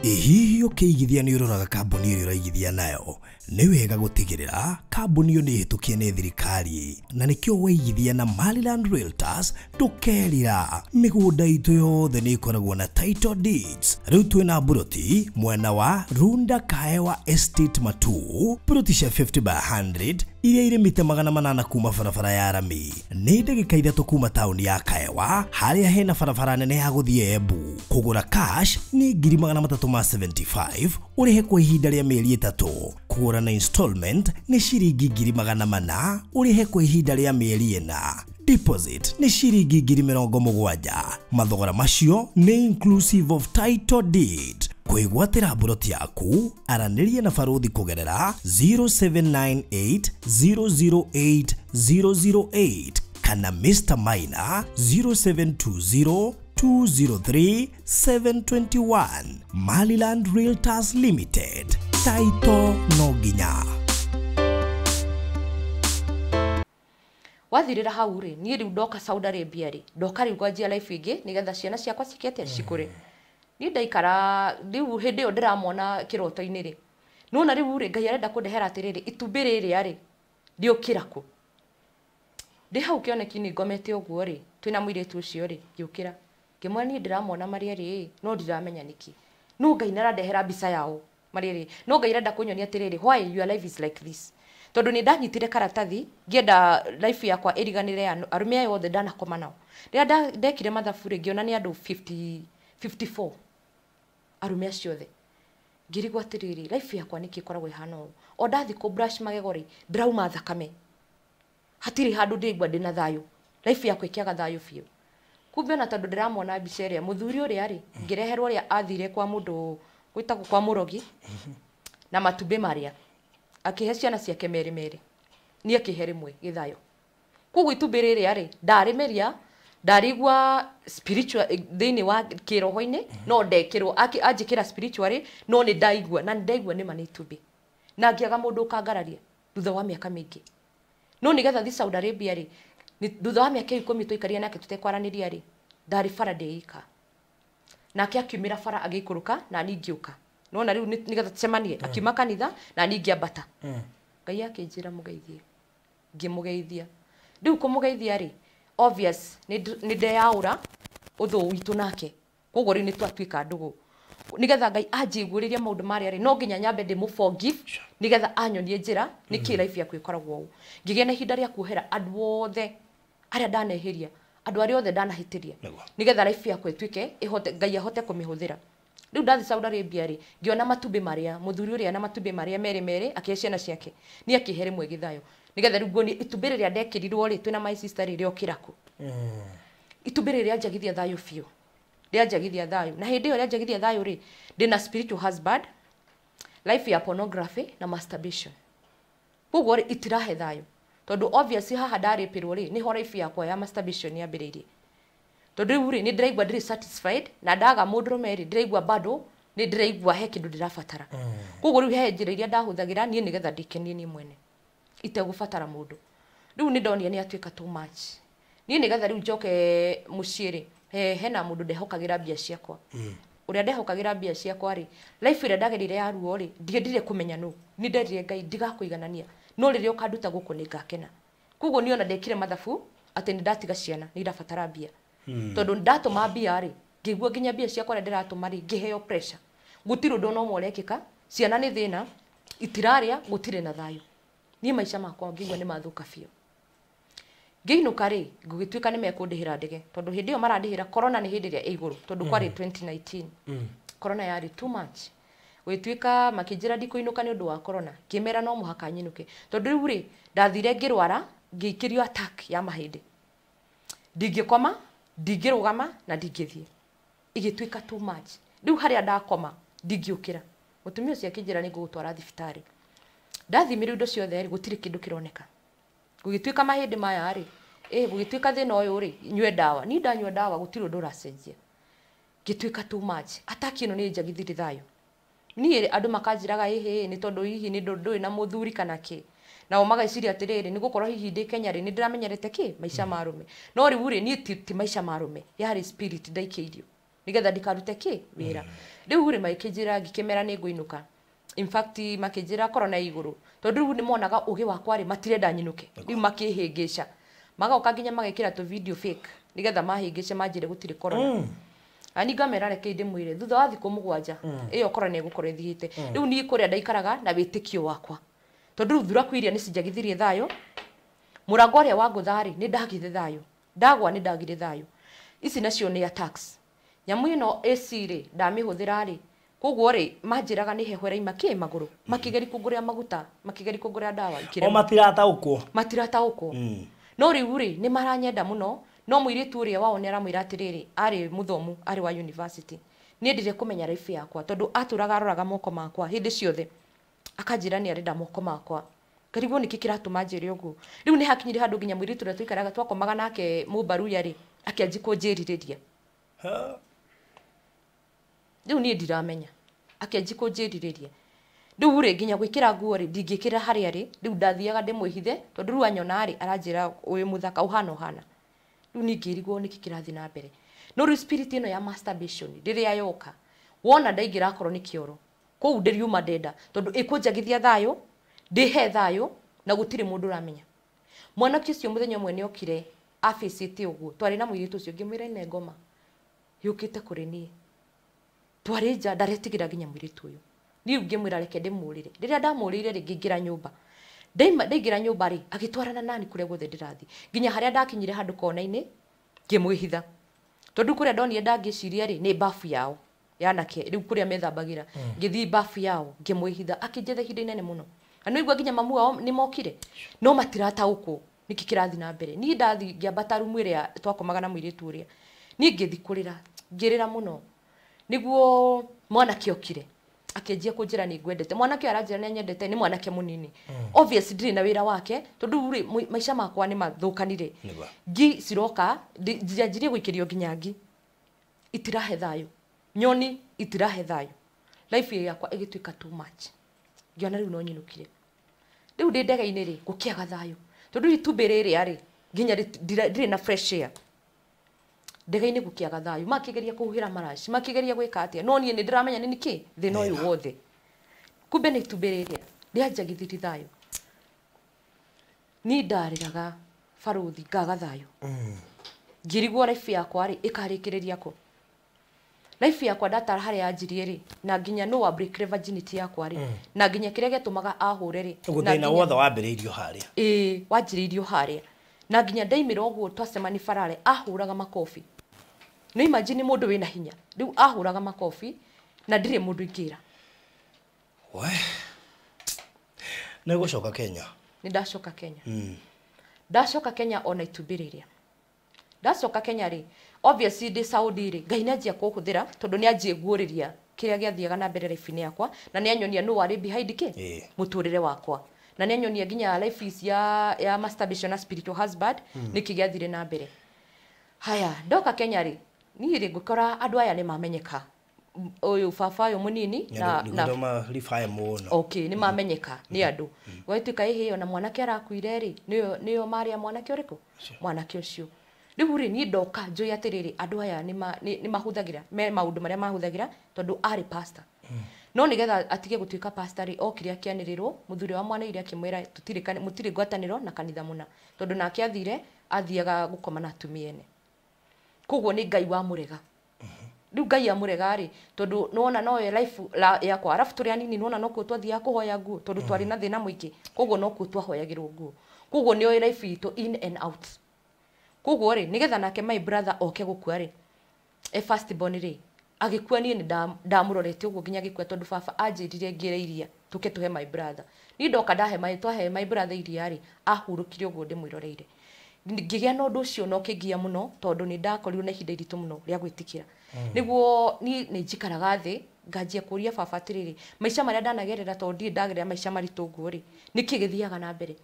ä hihi rĩrĩa ũkĩigithia nĩ ũroraga kambuni ĩrĩa ũraigithia nayo nĩ wega gũtigĩrĩra kambuni ĩyo nĩ hĩtũkie nĩ thirikari na nĩkĩo waigithia na Maryland Realtors ndũkerira mĩgũnda itũ yothe nĩ ĩkoragwo na title deeds rĩu twĩna mburoti mwena wa Runda Kaewa Estate Matu mburoti cia 50 by 100 iria irĩ mĩtĩ magana manana kuma barabara ya rami nĩ ndagĩka ithatũ kuma taũni ya kaewa harĩa hena barabara nene ya gũthiĩ embu kũgũra cash nĩ ngiri magana matatũ ma 75 ũrĩhe kwa ihinda rĩa mĩeri ĩtatũ kũgũra na installment nĩ ciringi ngiri magana mana ũrĩhe kwa ihinda rĩa mĩeri ĩna deposit nĩ ciringi ngiri mĩrongo mũgwanja mathogora macio nĩ inclusive of title deed kwĩgwatĩra mburoti yaku aranĩria na barothi kugerera 0798 008 kana Mr. Maina 0720 203 721 Maliland Realtors Limited. Taito no nginya. wathirira hau rĩ niĩ rĩu ndoka Saudi Arabia rĩ ndoka rĩu ngwanjia life ingĩ nĩgetha ciana ciakwa cikiatia cikũre mm niä ndaikara rä u hä ndä ä yo ndä ramwona kä roto-inä rä nona rä u rä ngai arenda kå ndehera atä rä rä itumbä rä rä a rĩ rä å kä ra kå ndä hau kä oneki ngomete å guo rĩ twä na må irä tu å cio rĩ ngä å kä ra ngä mwona niä ndä ramwona marä erä no ndiramenya nä kä no ngai nä arandehera mbica yao marä erä no ngai renda kå nyonia atä rä rä why your life is like this tondå nä ndanyitire karatathi ngĩenda life yakwa ĩriganä re arå me aya othe ndanakoma nao rä rä a ndekire mathabu rä ngä ona nä andå 54 arume acio othe ngirigwo atiriri life yakwa niki ikoragwo ihana ũũ o ndathi kũ brush magegori rĩ thakame hatiri handu ndigwa ndina thayo life yakwa ĩkĩaga thayo biũ kumbe na tondũ ndĩramwona mbica ĩrĩa muthuri ũrĩa rĩ mm-hmm. ngĩreherwo ũrĩa athire kwa mundu gwĩtagwo kwa murogi mm-hmm. na matumbĩ maria akĩhe ciana ciake meri merĩ niĩ akĩhe rĩmwe gĩthayo koguo itumbĩ rĩrĩa rĩ ndarĩmeria ndarigua spiritual eh, thini wa kiroho-ini no ndekirwo anjikira spiritual no ni ndaigua na ndaigua nima ni itumbi na ngiaga mundu kangararia thutha wa miaka mingi no nigetha thi Saudi Arabia ri thutha wa miaka ikumi tuikaria nake tutekwaraniria ri ndarĩ bara ndĩika nake akiumĩra bara agĩikũrũka na ningĩũka nona rĩu nĩgetha tucemanie mm. akiuma kanitha na ningĩambata mm. ngai mm. akĩnjĩra mũgeithie ngĩmũgeithia rĩu kũmũgeithia rĩ obvious nä ndeyaå uthu witu nake koguo rä u ndugu nigetha ngai anjiguä rä rie maå no nginya nyambe ndi mu forgive nigetha anyonie njä ra nä kä raibu yaku ä u å na ihinda rä kuhera kuohera andå othe arä a ndanehä ria othe ndanahä ria nigetha life yakwa ä ihote ngai ahote kumihuthira riu hå ndathi saudi arabia ri ngiona matumbi maria muthuri a må thuri å rä a na matumbä marä a merä merä akä ciake ni akihere here mwe gä nigetha rugo ni itumbä rä rä a ndekä my sister ri rä kiraku mm. kå itumbä rä rä anjagithia thayå biå rä na hä ndä ä yo rä anjagithia thayå rä ndä spiritual husband life ya pornography na masturbation koguo rä itirahe thayå tondu obviously haha ndarä rwo rä nä ho life yakwa ya masturbation yambä rä irie tondå ni u rä satisfied na ndaga må ndå rå ndĩraigua bado ni ndĩraigua he kä ndå ndä rabatara mm. koguo rä u he njä ra iria ndahå thagä ra niä nä getha ndä mwene itegũbatara mũndũ riu nĩ ndonire nĩ atuĩka too much ni ni gatha riu joke rĩ he he hena mũndũ ndehokagĩra mbia ciakwa hmm. ũrĩa ndehokagĩra mbia ciakwa ri life ĩrĩa ndagerire ya ruo rĩ ndiendire kũmenya nũ nĩ nderire ngai ndigakũiganania no rĩrĩa ũkanduta gũkũ nĩ ngakena kugo ni ona ndekire mathabu atĩ nĩ ndatiga ciana nĩ irabatara mbia hmm. tondũ ndatũma mbia ri ngĩigua nginya mbia ciakwa ri ndiratuma ri ngĩheo pressure gutiru ũndũ ona ũmwe ciana ni thina itiraria gutire na thayo niä maica makwa ngä igua nä mathåka biå ngä inåka rä ngå gä tuä ka nä mekåndä hä ra ndege tondå hä ndä ä yo marandä hä ra korona nä hä ndä ä rä a ä igå rå tondå kwarä korona mm. mm. yarä too much gwätuĩka makĩnjĩra ndikũinũka nĩ ũndũ wa korona ngĩmera no mũhaka nyinũke tondũ rĩu rĩ ndathire ngĩrwara ngĩikĩrio attack ya mahĩndĩ ndingĩkoma ndingĩrũgama na ndingĩthiĩ igĩtuĩka too much rĩu harĩa ndakoma ndingĩũkĩra mũtumia ũcio akĩnjĩra nĩ ngũgũtwara thibitarĩ ndathimire indo ciothe rĩ gũtirĩ kĩndũ kĩroneka gũgĩtuĩka mahĩndĩ maya rĩ ĩ gũgĩtuĩka thĩna ũyũ rĩ nyue ndawa ni ndanyua ndawa gũtirĩ ũndũ ũracenjia ngĩtuĩka too much ataki ĩno nĩ njagithire thayũ niĩ andũ makanjĩraga ĩhĩ nĩ tondũ hihi nĩ ndũĩ na mũthuri kana kĩ nao mageciria atĩrĩrĩ nĩ gũkorwo hihi ndĩ kenya rĩ nĩ ndĩramenyerete kĩ maica ma rũme no rĩu rĩ niĩ ti, ti maica ma rũme yarĩ spirit ndaikĩirio nĩgetha ndikarute kĩ wĩra mm. rĩu rĩ magĩkĩnjĩra ngĩkĩmera nĩ ngũinũka in fact makinjira korona iguru tondu ni monaga ugi wakwa ri matirenda nyinuke riu makihingica magauka nginya magekira tu video fake nigetha mahingice majire gutire corona mm. ani ngamera reke ndimwire thutha wathi thiku mugwanja iyo mm. korona igukorwo ithirite mm. ni kuria ndaikaraga na witikio wakwa tondu thura kuiria ni nicinjagithirie thayo murango ria wangutha-ri ni ndagithe thayo ndagwa ni ndagire thayo ici nacio ni attacks nyamu ino ac ri ndamihũthĩra-rĩ koguo rä manjäraga nä heho ĩraima kä magå rå makĩgeri kũngå rä a maguta makĩgeri kũngå rä a ndawa o matirataũkwo matirataũkwo mm. no rä u rä nä maranyenda må no no mũirĩtu ũrĩa wao nĩ aramwĩra atĩrĩrĩ arĩ mũthomu arĩ wa university niĩ ndire kũmenya life yakwa tondũ atũraga aroraga moko makwa hĩndĩ ciothe akanjĩra nĩ arenda moko makwa ngarigwo nĩkĩ kĩratũma njĩre ũguo rĩu nĩ hakinyire handũ nginya mũirĩtu ũrĩa tũikaraga twakomaga nake mũmbaruya rĩ akĩanji kũnjĩrirĩria riu nie ndiramenya akenji kunjiriria riu ri nginya gwikira nguo ri ndingikira haria ari riu ndathiaga ndimwihithe tondu riu anyona ri aranjira wi muthaka uhana uhana riu ningirigwo niki kirathi na mbere no riu spirit ino ya masturbation riria yoka wona ndaingira akorwo ni kioro kuu ndiriuma ndenda tondu ikunjagithia thayo ndihe thayo na gutiri mundu uramenya mwana ucio muthenya umwe ni okire abicite uguo twari na mwiritu ucio ngimwira ine ngoma yukite kuri nie twarä nja ndaretä gä ra nginya mwä rä tu å yå niä ngä mwä ra reke ndä må rä re rä rä a ndamå rä ire rä ngä ngä ra nyå mba ndaingä ra nyå mba rä agä twarana nani kå rä a guothe ndä rathi nginya harä a ndakinyire handå kona-inä ngä mwä hitha tondå kå rä a ndonire ndangä ciria rä nä mbabu yao yanake rä u kå rä a methambagä ra mm. ngä thiä mbabu yao ngä mwä hitha akä njetha ihinda inene må no na nä igua nginya mamu ao nä mokire no matirataå kå nä kä kä rathi na mbere niä ndathi ngä ambata rumu ä rä a twakomaga na må irä tu å rä a niä ngä thikå rä ra ngä rä ra må no niguo mwanake okire akenjia kunjira ni ngwendete mwanake aranjira ni nyendete ni mwanake munini mm. obvious ndiri na wira wake tondu ri maisha makwa ni mathukanire ngi ciroka njanjirie gwikirio nginya ngi itirahe thayo nyoni itirahe thayo life yakwa igituika too much ngiona riu no nyinukire riu ndi ndega-ini ri gukiaga thayo tondu itumbi riria ri nginya ndiri na fresh air ndege-inä gå makigeria kuhira thayå makigeria geria atia no nie ndiramenya nini ki the no niä wothe kube ni itumbä rä rä a rä anjagithiri thayå niä ndareraga barå thi ngaga thayå mm. ngä rigwo raibu yakwa rä ä karä kä rä ria yakwa ndatara harä anjirie rä na nginya no wa yakwa rä mm. na nginya kä rä a gä tåmaga ahå re rä thäna wothe wambä rä irio harä a ä na nginya ndaimä ra twasemani farare ahuraga makofi no imagine mundu wina hinya riu ahuraga makofi na ndire mundu ingira we shoka kenya ni ndacoka kenya mm. ndacoka kenya ona itumbiriria ndacoka kenya ri obviously de saudi ri ngai nianjia kuhuthira tondu nianjie guuriria kiria giathiaga na mbere life-ini yakwa na ni nianyonia no wari behind ke yeah. muturire wakwa na ni nianyonia ginya life is ya ya masturbation na spiritual husband mm. nikigiathire na mbere haya ndoka kenya ri niä rä ngå kora andå aya nä mamenyeka ũyũ baba ũyũ mũnini na na okay nĩ mamenyeka nĩ mhm. andũ mhm. gwatuĩka ĩhĩ ona mwanake arakuire rĩ nĩyo marĩa mwanake ũrĩkũ mwanake ũcio rĩu rĩ niĩ ndoka njũĩ atĩrĩrĩ andũ aya nĩ mahũthagĩra me maũndũ marĩa mahũthagĩra tondũ arĩ pastor mhm. no nĩgetha atige gũtuĩka pastor rĩ okire akĩanĩrĩrwo mũthuri wa mwana mwanĩire akĩmwĩra mũtirĩ ngwatanĩro na kanitha mũna tondũ nake athire athiaga gũkoma na atumia ene koguo ni ngai wa må rega rä u ngai amå rega rä tondå nona noyo life ya kwa rafu turi anini nona nokuo twathiaga kå hoya nguo tondu twari na thä na må ingä koguo nokuo twahoyagä rwo nguo koguo nä oä life ito in and out koguo ri nä getha nake my brother oke gå kua rä e first born ri niä ni ndamå rorete nginya agä tondu baba anjä ngire iria tuke tuhe my brother ni ndoka ndahe twahe my brother iria ri ahurukire kire ndimwiroreire ngĩgĩa na ũndũ ũcio na ũkĩngia mũno tondũ nĩ ndakorirwo na ihinda iritũ mũno rĩa gwĩtĩkĩra mm. nĩguo ni nĩ njikaraga thĩ nganjia kũria baba atĩrĩrĩ maica marĩa ndanagerera tondũ ndirĩ ndagerera maica maritũ ũguo rĩ nĩkĩ gĩthiaga na mbere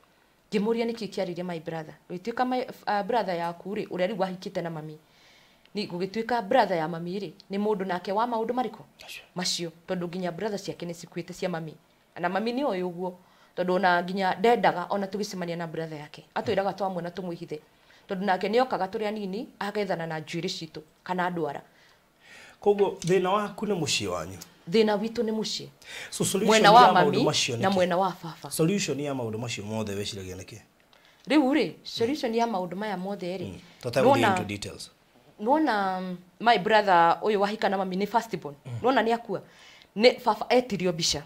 ngĩmũria nĩkĩ kĩarĩire my brother gũgĩtuĩka my uh, brother yaku rĩ ũrĩa rĩu wahikĩte na mami gũgĩtuĩka brother ya mami rĩ nĩ mũndũ nake wa maũndũ marĩkũ macio tondũ nginya brother ciake nĩ cikuĩte cia mami na mami nĩ oĩ ũguo tondu na nginya dedaga ona tugicemania na brother yake atwiraga twamwe na tumwihithe tondu nake ni okaga tå rä anini agethana na njuä citå kana ndwara koguo thina waku nä må wanyu thina witu ni må ciä so, mwena wa mami na mwena wa baba solution ya maå ndå macio mothe weciragia nä kä rä solution ya maå maya mothe ri hmm. details nona mm, my brother å wahika na mami ni hmm. nä nona ni akua nä baba etirio mbica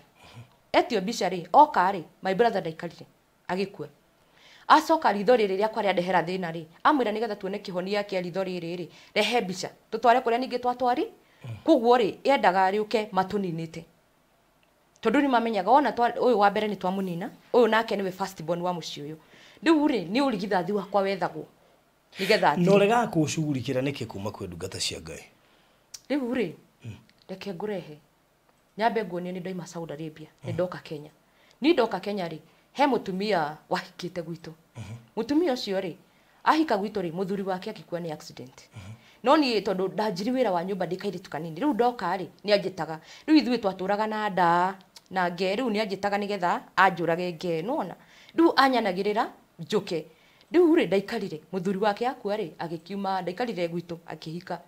etio mbica rĩ oka rĩ my brother ndaikarire agĩkua acoka ritho rĩrĩ rĩakwa rĩandehera thĩna rĩ amwĩra nĩgetha tuone kĩhonia kĩa ritho rĩrĩ rĩ rehe mbica tũtware kũrĩa ningĩ twatwari mm. koguo rĩ yendaga rĩũke matũninĩte tondũ nĩ mamenyaga wona ũyũ wa mbere nĩ twamunina ũyũ nake nĩwe first born wa mũciĩ ũyũ rĩu rĩ nĩ ũrigithathi wakwa wethagwo nĩgetha no regaga kũcugurikĩra nĩkĩ kuma kwĩ ndungata cia ngai rĩu rĩ mm. reke ngũrehe nyambe nguonie nä ndoima Saudi Arabia ni ndoka Kenya ni ndoka Kenya ri he mutumia wahikite gwitå mutumia ucio rä ahika gwitå rä muthuri wake agikua ni accident no ni tondå ndanjiri wä ra wa nyå mba ndä kairä kanini rä u ndoka rä nä anjä taga rä u na ndaa na ngee rä u nä anjä taga nä getha ona rage ngee nona rä u anyanagä rä ra njå ke rä u rä ndaikarire må thuri wake akua rä agä kiuma ndaikarire gwitå akä hika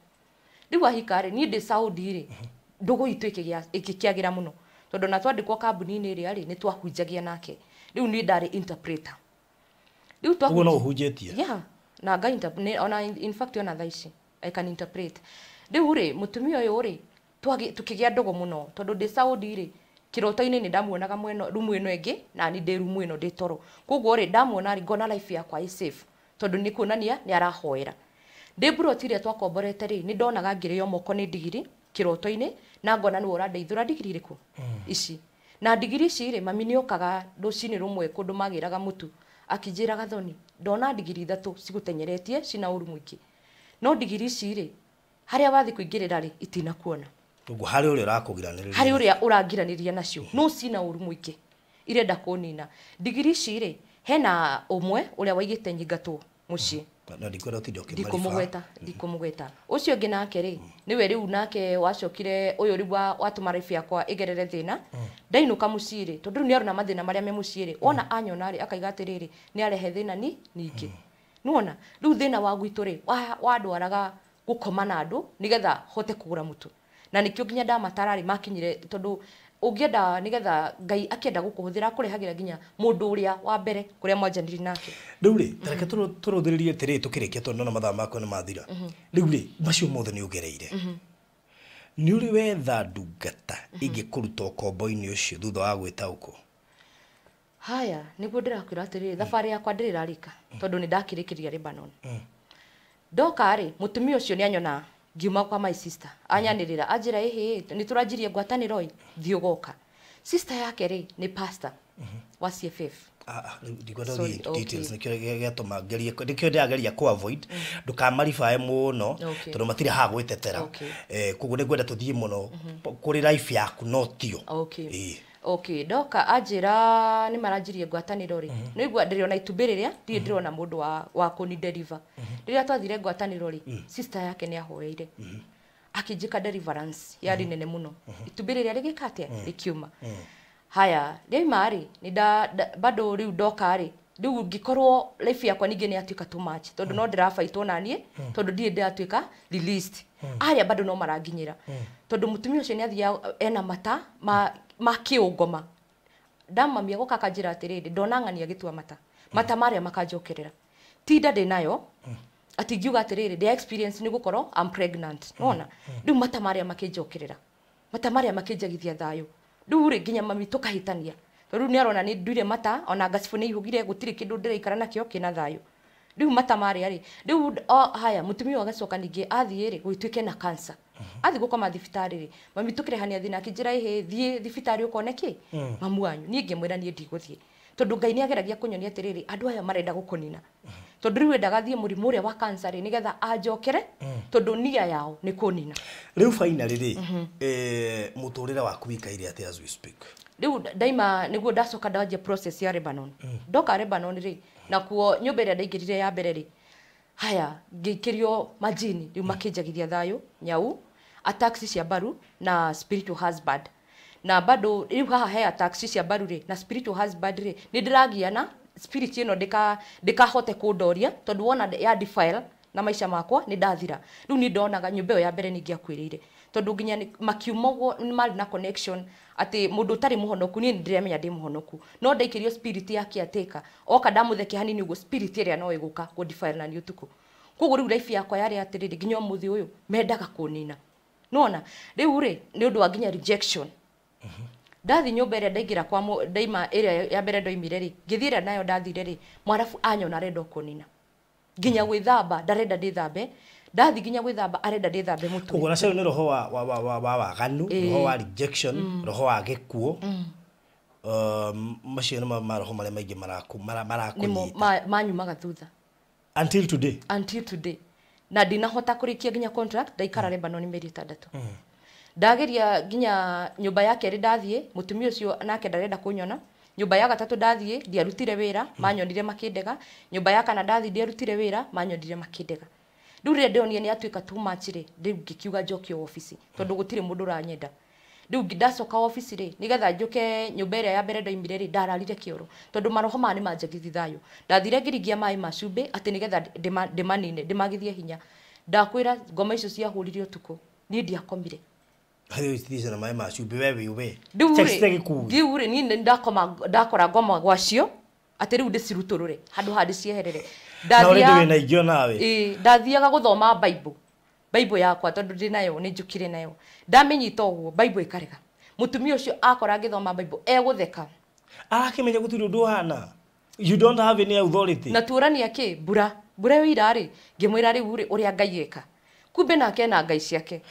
ahika rä niä ndä saudi rä ndugu itå ĩgĩkĩagä ra må no tondå na twandĩkwo kambuni-inä ä rä ni rä nä twahunjagia nake rä u nä ndarä rä u no å hunjätie na ngai ona in fact ona tha i can interpret rä u rä må tumia å yå rä muno kä gä a ndogo må no tondå ndä saudi rä kä roto-inä nä ndamuonaga rumu ä no na ni ndä rumu ä no ndä toro koguo rä ndamuona ngona life yakwa ä safe tondå nä kuonania ni arahoera ndä mburoti iria twakomborete rä nä ndonaga ngä rä o moko nä ndigiri kä roto-inä na ngona nä ũrandeithũra ndigiri irĩkũ mm. ici na ndigiri ici mami nä okaga rå rumwe kå ndå magä raga må tu akinjä raga thoni ndona ndigiri ithatå cigå tenyeretie cina å ru må no ndigiri ici harä a wathi kå ingä rä rarä itina itinakuona guo harä å rä a å rangiranä ria nacio mm. no cina å ru må ingä irenda kå nina ndigiri ici hena å mwe å rä a waigä te nyingatwo må ciä mm -hmm no ndikwenda å å cio å ngä nake rä nä we rä u nake wacokire å yå rä watå ma rä yakwa ä gerere thä na ndainå ka må ciä rä tondå rä u nä arona mathä na marä a me må ciä rä wona anyona rä akaiga atä rä rä nä arehe thä na ni ningä nä rä u thä na wa gwitå rä wandwaraga gå koma na andå nä getha hote kå gå ra må tå na nä kä o nginya ndamatararä makinyire tondå ungienda nigetha ngai akienda gukuhuthira akurehagira nginya mundu uria wa mbere kuria mwanjanirie nake riu ri tareke turuthiririe tiri tukirikia tondu na mathaa makwa ni mathira riu mm-hmm. ri macio mothe ni ugereire mm-hmm. nä å rä wetha ndungata mm-hmm. ingä kå ruta ũkombo-inĩ ũcio thutha wa uko haya nĩguo ndĩrakwä ra atĩrĩrĩ mm. thabarĩ yakwa ndĩrĩ rarĩka mm. tondũ nĩ ndakĩrĩkĩria lebanon mm. ndoka ri mũtumia ucio ni anyona ngiuma kwa my sister anyanirira anjira hihi ni turanjirie ngwataniro thiå goka sister yake rä nä pastor wa CFF gäatåma nä kä o ndå ndåkamaribae må no tondå matirä ha gwä tetera koguo eh, nä ngwenda tå thiä må no mm-hmm. kå rä yaku no tio okay doka ajira ni maranjirie ngwatanä rä mhm. nä igua ndä rä ona itumbä rä rä a ndirä mhm. ndä rona må ndå wa, wa kå ni deliver rä mhm. rä a twathire ngwatanä ro rä mm. sister yake nä ahoeire akä ka deliverance yarä nene muno no itumbä rä rä a rä gä ka atä mm. rä kä mm. haya rä aima rä bado rä u ndoka rä rä u ngĩkorwo life yakwa ningĩ ni atuika too much tondũ no drafa ndĩrabaitwo naniĩ tondũ ndirĩ atuika released aria bado no maranginyĩra tondũ mũtumia ũcio nĩ athiaga ena mata ma makiungoma ndamamia goka kanjira atiriri ndona ng'ania gitua mata mata maria makanjokerera tinda ndinayo ati ngiuga atiriri ndi experience ni gukorwo i'm pregnant nona riu mata maria makinjokerera mata maria makinjagithia thayo riu ri nginya mami tukahitania riu ni arona ni ndure mata ona ngacibu ni ihugire gutire kindu ndiraikara nakio kina thayo riu mata maria ri riu oh, haya mutumia agacoka ningi athie ri gwituike na cancer athi gå koma thibitarä rä mami tå kä rehania thä nake njä ra ä thiä thibitarä å kone kä mm. mamu wanyu niä ngä mwä ra niä ndigå thiä tondå ngai nä ageragia kå nyonia atä rä rä andå aya marenda gå kå nina mm-hmm. tondå rä u endagathiä må rimå å rä a wa kansa rä nä getha anjokere mm. tondå nia yao nä kå nina rä u baina rä rä må mm-hmm. tå rä re waku wikaire atä as we speak rä u ndaima nä guo ndacoka ndanjia process ya rebanon mm. ndoka lebanon rä nakuo nyå mba ä rä a ndaingä rire ya mbere rä haya ngä ikä rio manjini rä u makä njagithia thayå nyau a taxes ya baru na spiritual husband na bado rä haha he a taxes ya baru re na spiritual husband re ni ndä ragia na spirit ä deka ndä kahote kå ndoria tondå wona ya defile na maisha makwa ni dathira rä ni nä ndonaga nyå mba ä yo ya mbere nä ngäakwä rä ire tondå nginya makiumagwo nä marä na connection atä må tari muhonoku ni må honoku niä nä ndä remenya ndä må honoku no ndaikä rio spirit yake atäka oka ndamå hanini å spirit ya no iguka gå defile na nä å tukå koguo rä u raibu yakwa yarä atä rä rä nginya å må mendaga kunina nona riu ri ni undu wa nginya rejection mhm. ndathi nyumba iria ndaingira kwa ndaima iria ya mbere ndoimire ri ngithire nayo ndathire ri mwarabu anyona arenda kunina nginya mhm. gwithamba ndarenda ndithambe ndathi nginya gwithamba arenda ndithambe mutu uguo nacio ni roho wa wa wa wa waganu roho wa rejection mm. roho wa gikuo mm. um, macio nä maroho marä a maingä marakunyita manyumaga thutha until today until today na ndinahota kia nginya contract ndaikara mm. Lebanon mieri itandatu mm. ndageria nginya nyumba yake ri ndathie mutumia ucio nake ndarenda kunyona nyumba ya gatatå ndathiä ndiarutire ra manyonire mm. makindega mba ya kana ndathiä ndiarutire ra manyonire makä ndega rä ndionie nä atuä ka tå macirä rä u ngä kiuga njokio wobici tondå gå tirä må ndå å ranyenda riu ndacoka ofici ri nigetha njuke nyumba iria ya mbere ndoimire ri ndararire kioro tondu maroho maya ni manjagithi thayo ndathire ngiringia maĩ ma cumbĩ atĩ manine ndimanine magithie hinya ndakwĩra ngoma icio ciahũrire ũtukũ niĩ ndiakomire na maĩ ma cumbĩ we wĩũwe riu rĩ niĩ ndakoma ndakora ngoma gwacio atĩ rĩu ndĩcirutũrũre handũ ha ndĩcieherere ndathiaga gũthoma bible bible yakwa tondu ndi nayo ni njukire nayo ndamenyita uguo bible ikarega mutumia ucio akora ngithoma bible egutheka akimenya gutiri undu hana you don't have any authority na turania ki bura bura yo ira ri ngimwira riu ri uria ngai eka kumbe nake na ngai ciake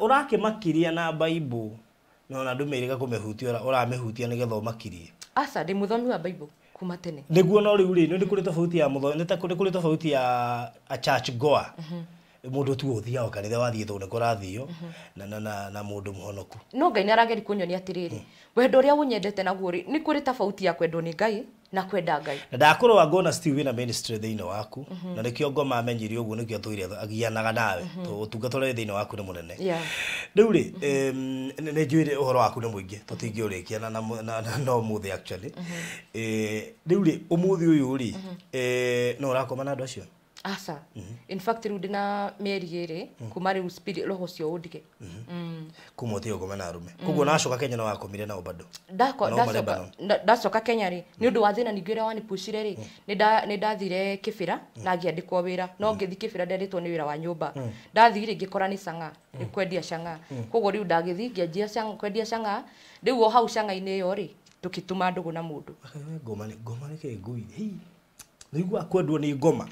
urakimakiria na bible no na ndumirika kumihutia uramihutia nigetha umakirie asa ndi muthomi wa bible kuma tene niguo no riu ri ni kuri tofauti ya muthomi ni kuri tofauti ya a church goer mm -hmm mundu tu uthiaga kanitha wathie thune kurathio na na na, na mundu muhonoku no ngai arageri kunyoni atiriri wendo uria unyendete naguo ri ni kuri tofauti ya kwendo ni ngai na kwenda ngai na ndakurwa ngona still na ministry thiini waku na nikio ngoma amenyire uguo nikio thuire agianaga nawe utungatore thiini waku ni munene riu ri ni njuire uhoro waku ni muingi tutingi urikia na no muthi actually riu ri umuthi uyu ri no rakoma na andu acio -hmm. in fact riu ndina mieri iri kuma riu roho ucio undige mhm. mm. kuma uthie ukome na arume koguo mm. nacoka kenya nawakomire nao bado ndacoka kenya ri mm. ni undu wa thina ningi uria wanipushire ri ni ndathire kibira na ngiandikwo wira no ngithi kibira ndianditwo ni wira wa nyumba ndathire ngikora ni canga ni kwendia canga koguo riu ndagithi ngianjia kwendia canga riu o hau canga-ini iyo ri tukituma ndugu na mundu ngoma ni ngoma ni kingui niguo akwendwo ngoma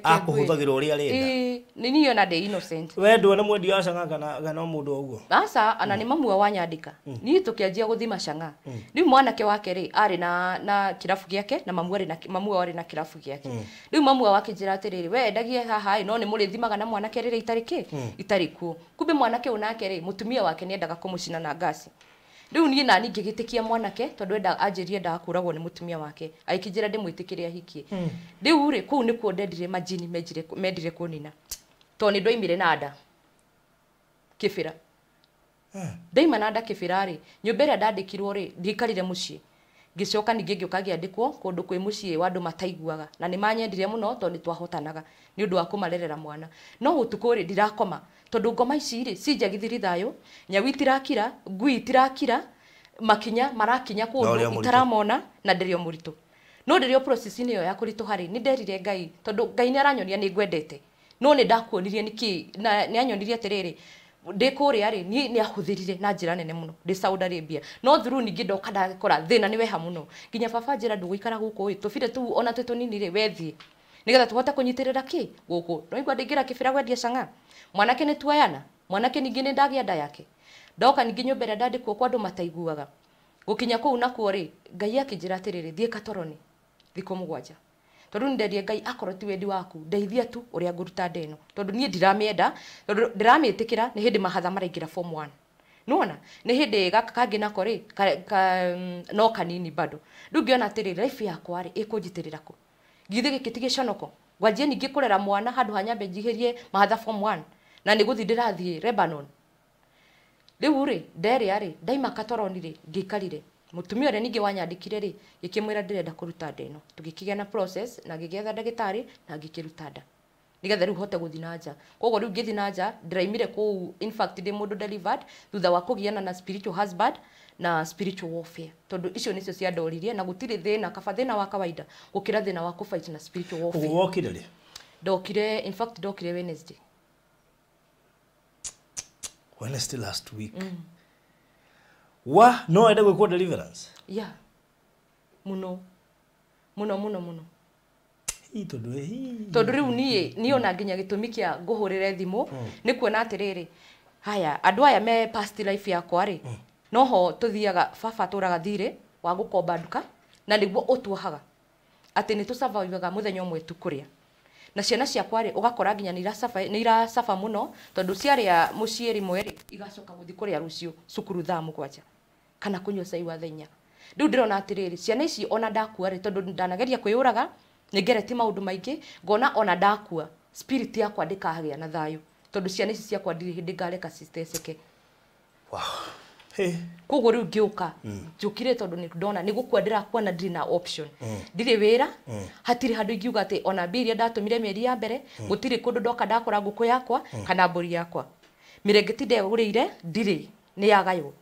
akåhåthagära å rä a rä nä niä ona ndä innocent wendwo nä mwendia wa canga kana må ndå oguo aca ana nä mamwe wanyandĩka hmm. niä tå kä anjia gå thima canga hmm. rä u mwanake wake rä ari na na kä rabu gä na mamwe ari na kä ari na ake rä u mamwe wakä njä ra atä rä rä ha haha no ni må rä thimaga na mwanake rä rä itarä kä hmm. itarä kuo kumbe mwanake å nake rä må tumia wake ni endaga kå må cina na ngasi riu ni nani ngigitikia mwanake tondu enda anjirie enda kũragwo ni mutumia wake aikĩnjĩra ndĩmwĩtĩkĩre ahikie hmm. rĩu rĩ kũu nĩkuo ndendire majini mejire mendire kũnina to ni ndoimire na nda kĩbĩra hmm. ndaima na nda kĩbĩra rĩ nyũmba ĩrĩa ri rĩ ndikarire mũciĩ ngĩcoka ningĩ ngĩũka ngĩandĩkwo kundu kwĩ mũciĩ wa andũ mataiguaga na ni manyendire muno to ni twahotanaga ni ũndũ wa kũmarerera mwana no utukuri ndirakoma tondu ngoma ici rä cinjagithiri thayo nyau itirakira ngui itirakira makinya marakinya kundu itaramona na ndirio murito no ndirio process ini yo yakurito hari ni harä nderire ngai tondu ngai ni aranyonia ni ngwendete no ni ndakuonirie niki na ni anyonirie atiriri ndä kå rä ni ni niä na njä nene muno no saudi arabia no thuru ningä ndoka ndakora thä na nä weha muno no nginya baba njä ra ndå gå ikara gå kå ona twä tå nini rä wethiä nä getha tå ki guko no igwa ndingira kifira ra kä gwendia canga mwanake nä tuayana mwanake ningä nä ndagä nda yake ndoka ningä nyå mbere ndandä kwo kwa andå mataiguaga gå kinya kå u nakuo rä ngai akä njä ra atä rä rä thiä katoroni thikå må gwanja tondå nä nderie ngai akorwo ti wendi waku ndeithia tu å rä a ngå ruta nda ä no tondå niä ndiramä enda tondå ndiramä tä kä ra nä hä ndä mahatha maraingä ra form one nona nä hä ndä gaka kangä nako rä ka, ka, no kanini bado rä u ngä ona atä rä rä yakwa rä ä kå njitä rä ra kå githä gä kä ti gä conoko ngwanjie ningä kå rera mwana handå ha njihä rie mahatha form na nä gå thiä ndä rathiä lebanon rä u rä nderä a rä ndaima katoroni rä ngä ikarire mutumia ũrĩa ningĩ wanyandĩkire rĩ gĩkĩmwĩra ndĩrenda kũruta nda ĩno tũgĩkĩgĩa na process na ngĩgĩetha ndagĩtarĩ na ngĩkĩruta nda nĩgetha rĩu hote gũthiĩ na nja koguo rĩu ngĩthiĩ na nja ndĩraimire kũu in fact ndĩ mũndũ delivered thutha wa kũgiana na spiritual husband na spiritual warfare tondu icio nĩcio ciandoririe na gutire thĩna kaba thĩna wa kawaida gukira thĩna wa kũfight na spiritual warfare wokire rĩ ndokire in fact dokire Wednesday Wednesday last week. Mm. Wa no enda gwikwo deliverance. Yeah. Muno. Muno muno muno. do hii. Tondu riu nie niona nginya gitumi kia nguhurire thimu mm. ni kuona atiriri. Haya, adwa ya me past life yakwa ri. Mm. Noho tuthiaga fafa turaga thire wa gukomba nduka na niguo utuohaga. Ati ni survive ga muthenyo tu kuria na ciana ciakwa rĩ ũgakora nginya nĩ iracaba mũno tondũ ciarĩa mũciĩ rĩmwe rĩ igacoka gũthiĩ kũrĩa rũciũ cukuru thaa mũgwanja kana kũnyua cai wa thenya rĩu ndĩrona atĩrĩrĩ ciana ici ona ndakua rĩ tondũ ndanageria kwĩyũraga nĩngeretie maũndũ maingĩ ngona ona ndakua spirit yakwa ndĩkagĩa na thayũ tondũ ciana ici ciakwa ndirĩ hĩndĩ ngareka citeceke wow koguo riu ngiuka jukire tondu ni ndona ni gukua ndirakuona ndiri na dina option ndirĩ wĩra hatiri handũ ingiuga atĩ ona mbia iria ndatumire meri ya mbere gũtirĩ kũndũ ndoka ndakora ngũkũ yakwa kana mbũri yakwa mĩrengeti ndegũrĩire ndirĩ nĩ yagaywo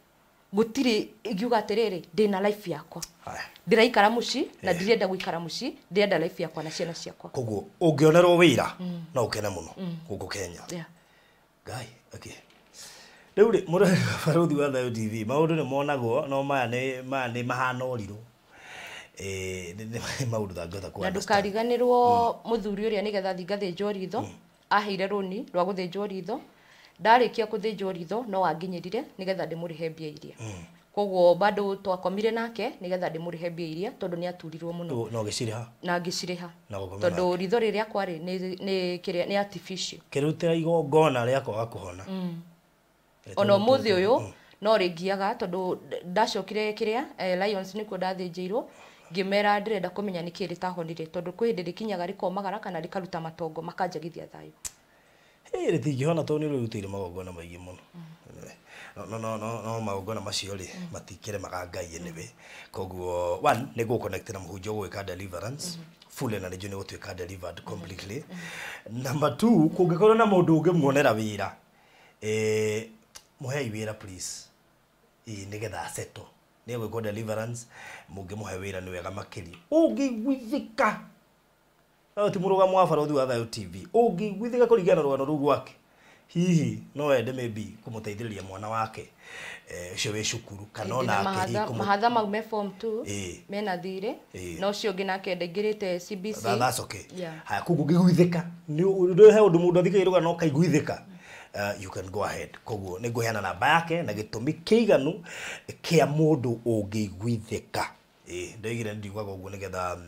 gũtirĩ ingiuga atĩrĩrĩ dina life yakwa ndĩraikara mũciĩ na ndirenda gũikara mũciĩ ndĩrenda life yakwa na ciana ciakwa koguo ũngĩonerwo wĩra mm. na ũkene mũno mm. gũkũ kenya Gai, okay rä u barå thi wa thayå tv maå ndå nä monagwo no maya nä mahana å rirå maå Eh tangähota na ndå kariganä rwo må mm. thuri å rä a nä getha thingathä njwo ritho mm. aheire rå rwa gå thä njwo ritho ndarä kia kå thä njwo ritho no anginyä rire nä getha ndä må rä he mbia iria mm. koguo bado twakomire nake nigetha ndimurihe mbia iria tondu ni aturirwo muno na ngiciriha na ngiciriha tondu ritho riria kwari ni ni kiria ni artificial kirutira igongona ria kwaga kuhona mm ona muthi uyu no ringiaga tondu ndacokire kiria e, lions nikuo ndathinjirwo ngimera ndirenda kumenya niki ritahonire tondu kwi hindi rikinyaga komagara kana karuta matongo makanjagithia thayo hey, ritingihona tondu nirurutire magongona maingi muno mm -hmm. no no no no magongona macio ri mm -hmm. matikiremaga ngai niwe koguo one nä gå connect na må hunjio gå ä deliverance mm -hmm full energy nä gå tuä ka delivered mm-hmm. completely mm-hmm. number two kå ngä korwo na må ndå å ngä muonera wä ra eh, muhe iwira please ii nige da nigetha niwe go deliverance mungimuhe wira ni wega makiri ungiguithika no ti murugamo wa uthi wa thayo tv ugi ungiguithika kuringana rwano ruu wake hihi no wende maybe kumuteithiriria mwana wake ucio eh, wi cukuru kana ona mahatha mau me form 2 mena thirä na å cio ke ngä nake ndaingä rä te haya koguo ngä guithä ka he å ndå må ndå athikä rå gana å kaiguithä ka uh, you can go ahead koguo nä ngå heana namba yake na gä tå mi kä iganu kä a må ndå å ngä iguithä ndoigire ndiugaga å guo nä getha um,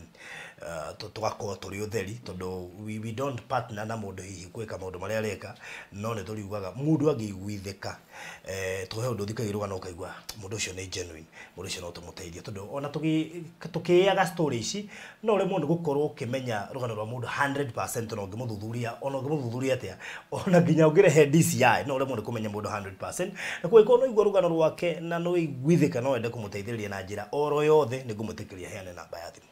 Uh, tugakorwo tå utheri tondu we, we don't partner na mundu hihi gwika maundu maria areka no ni turiugaga mundu angiguithika eh tuhe undu thikagirwa no kaigwa mundu cio ni genuine mundu cio no tumuteithie tondu ona tugi tukiaga story ici no ri mundu gukorwo ukimenya rugano rwa mundu 100% no thuthuria ona ngimuthuthuria atia ona nginya ungirehe DCI no ri mundu kumenya mundu 100% na kwa ikono igwa rugano rwake na no iguithika no ende kumuteithiriria na njira oro yothe ni ngumutikiriria heane namba ya thimu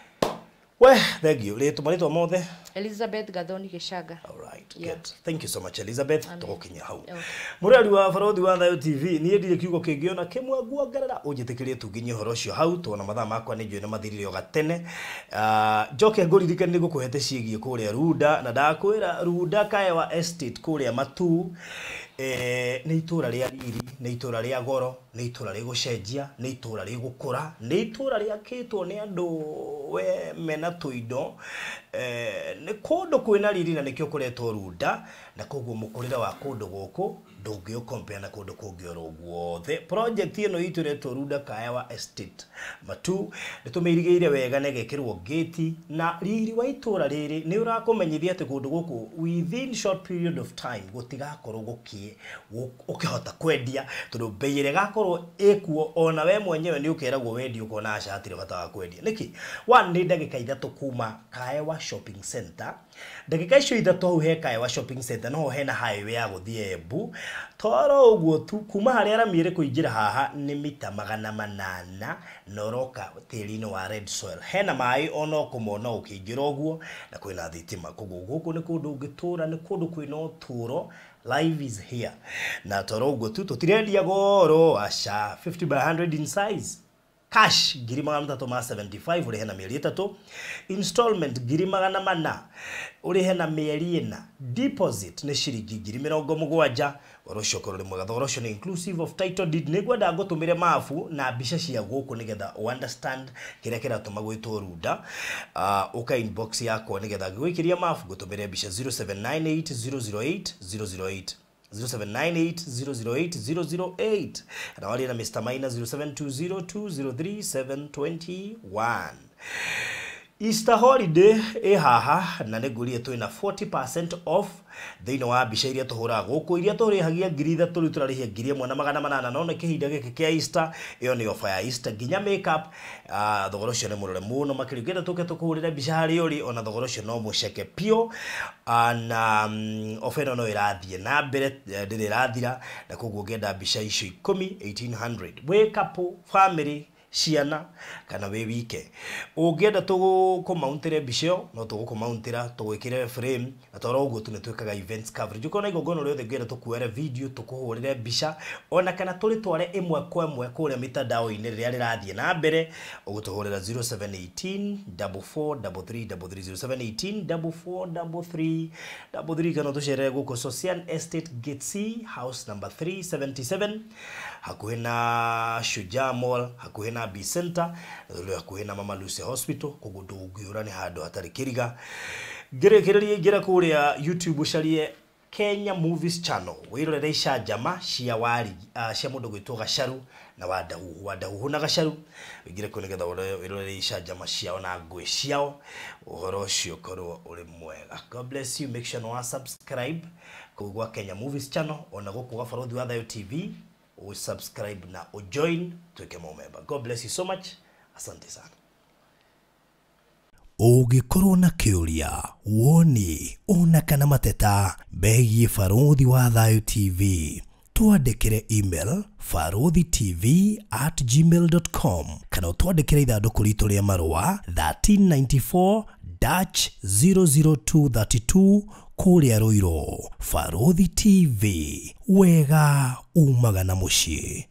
We, thank you. Rĩtwa marĩtwa mothe? Elizabeth Gathoni Gĩchanga. All right. Yeah. Good. Thank you so much Elizabeth. Tũgũkinya hau. Okay. Mũrari wa Farodi wa Thayo TV, kegeo na kiugo kĩngĩona kĩmwe Oje tekele tu ginyo ũcio hau Tu wana madha makwa nejo nĩ njuĩ nĩ mathirire joke gatene. Uh, njoke ngũririkane nĩ ngũkũhete ciĩgiĩ kũrĩa Runda na ruda kaya wa Estate kore ya Matu eh nä itå ra rä a riri nä itå ra rä a goro nä itå ra rä gå cenjia nä itå ra rä gå kå ra nä itå ra rä akä two nä andå we mena tå indo eh, nä kå ndå kwä na riri na nä kä o kå retwo runda na koguo må kå rä re wa kå ndå gå kå kå na kå ngä oro guothe project no itũ retwo ruda kaya wa estate matu nĩtũmĩirigĩire wega na ĩgekĩrwo gate na riri wa itũra rĩrĩ nĩ ũrakũmenyithia atĩ kũndũ kå within short period of time å kä hota kwendia tondũ mbei ĩrĩa ĩgakorwo ĩkuo ona we mwenyewe nĩ ũkeragwo wendi å aca acatire bata wa kwendia nĩkĩ one nä ndagä kaithatå kuma kaya wa shopping center ndagika icio ithatu hau he kaĩ wa shopping center noho hena highway ya gũthiĩ Embu toro ũguo tu kuma harĩa rami ĩrĩ kũingĩra haha nĩ mita magana manana noroka ũroka tĩri-inĩ wa red soil hena maĩ ona ũkũmona ũkĩingĩra guo na kwĩna thitima koguo gũkũ nĩ kũndũ ũngĩtũra nĩ kũndũ kwĩna ũtũro life is here na toro ũguo tu tũtirendia goro aca 50 by 100 in size cash ngiri magana matatu ma 75 urihe na mieri itatu installment ngiri magana mana urihe na mieri ina deposit ni ciringi ngiri mirongo mugwanja rucio korwo rä mwega thogora ũcio nĩ inclusive of title deed nĩ ngwenda ngũtũmĩre mabu na mbica cia gũkũ nĩgetha understand kira kĩrĩa kĩratũma gwĩtwo runda uh, ũka uh, inbox yakwa nĩgetha gwĩkĩria mabu ngũtũmĩre mbica 0798008008 0798008008 anawali na Mr. Maina 0720203721 Easter holiday e haha na nä ngå rire twä na 40% off thä inä wa mbica iria tå hå raga gå kå iria tå rä hagia ngiri ithatå rä u tå rarä hia ngiri ĩmwe na magana manana no nä kä hinda gä kä kä a Easter ä yo nä ofa ya Easter nginya makeup ah, thogora å cio nä må rore må no makä ria ngä tå ke tå kå hå rä re mbica harä å rä ona thogora å cio no må ceke pio ah, na mm, ofa ä no no ä rathiä na mbere eh, ndä rä rathira na koguo ngä enda mbica icio ikå mi 1800 wä kapå bamä rä ciana kana wä wike å ngä enda tå kå mbica ä no tå gå kå ra tå gwä kä re frame na twara å guo nä twä kaga events coverage na igongona rä othe ngä enda tå kuoere video tå kå hå rä re mbica ona kana tå rä tware ä mwe kwa mwe kå rä a mä tandao-inä rä rä a rä rathiä na mbere å gå tå hå rä ra 0718 kana tå cerere gå kå house number 377 hakuhena Shujaa Mall hakuhena B Center lolo hakuhena Mama Lucy Hospital kugudu hado hatari kiriga. handu hatarikiriga ngerekererie njira kuria YouTube ucarie Kenya Movies Channel wirorere jama shia wali, uh, cia ah, mundu gwitwo gasharu na Wada wadahuhu na gasharu. wingire kuo nigetha wirorere icanjama ciao na ngui ciao uhoro ucio korwo uri mwega god bless you make sure no subscribe kugwa Kenya Movies Channel ona guku gwa barothi wa TV usubscribe na ujoin tuweke member. God bless you so much. Asante sana. Ũngĩkorwo na kĩũria, woni, ona kana mateta megiĩ Barũthi wa Thayu TV, twandĩkĩre email barothi tv at gmail com kana ũtwandĩkĩre ithandũkũ ritũ rĩa marua 1394 00232 kuria ruiro barũthi tv wega umaga na mushi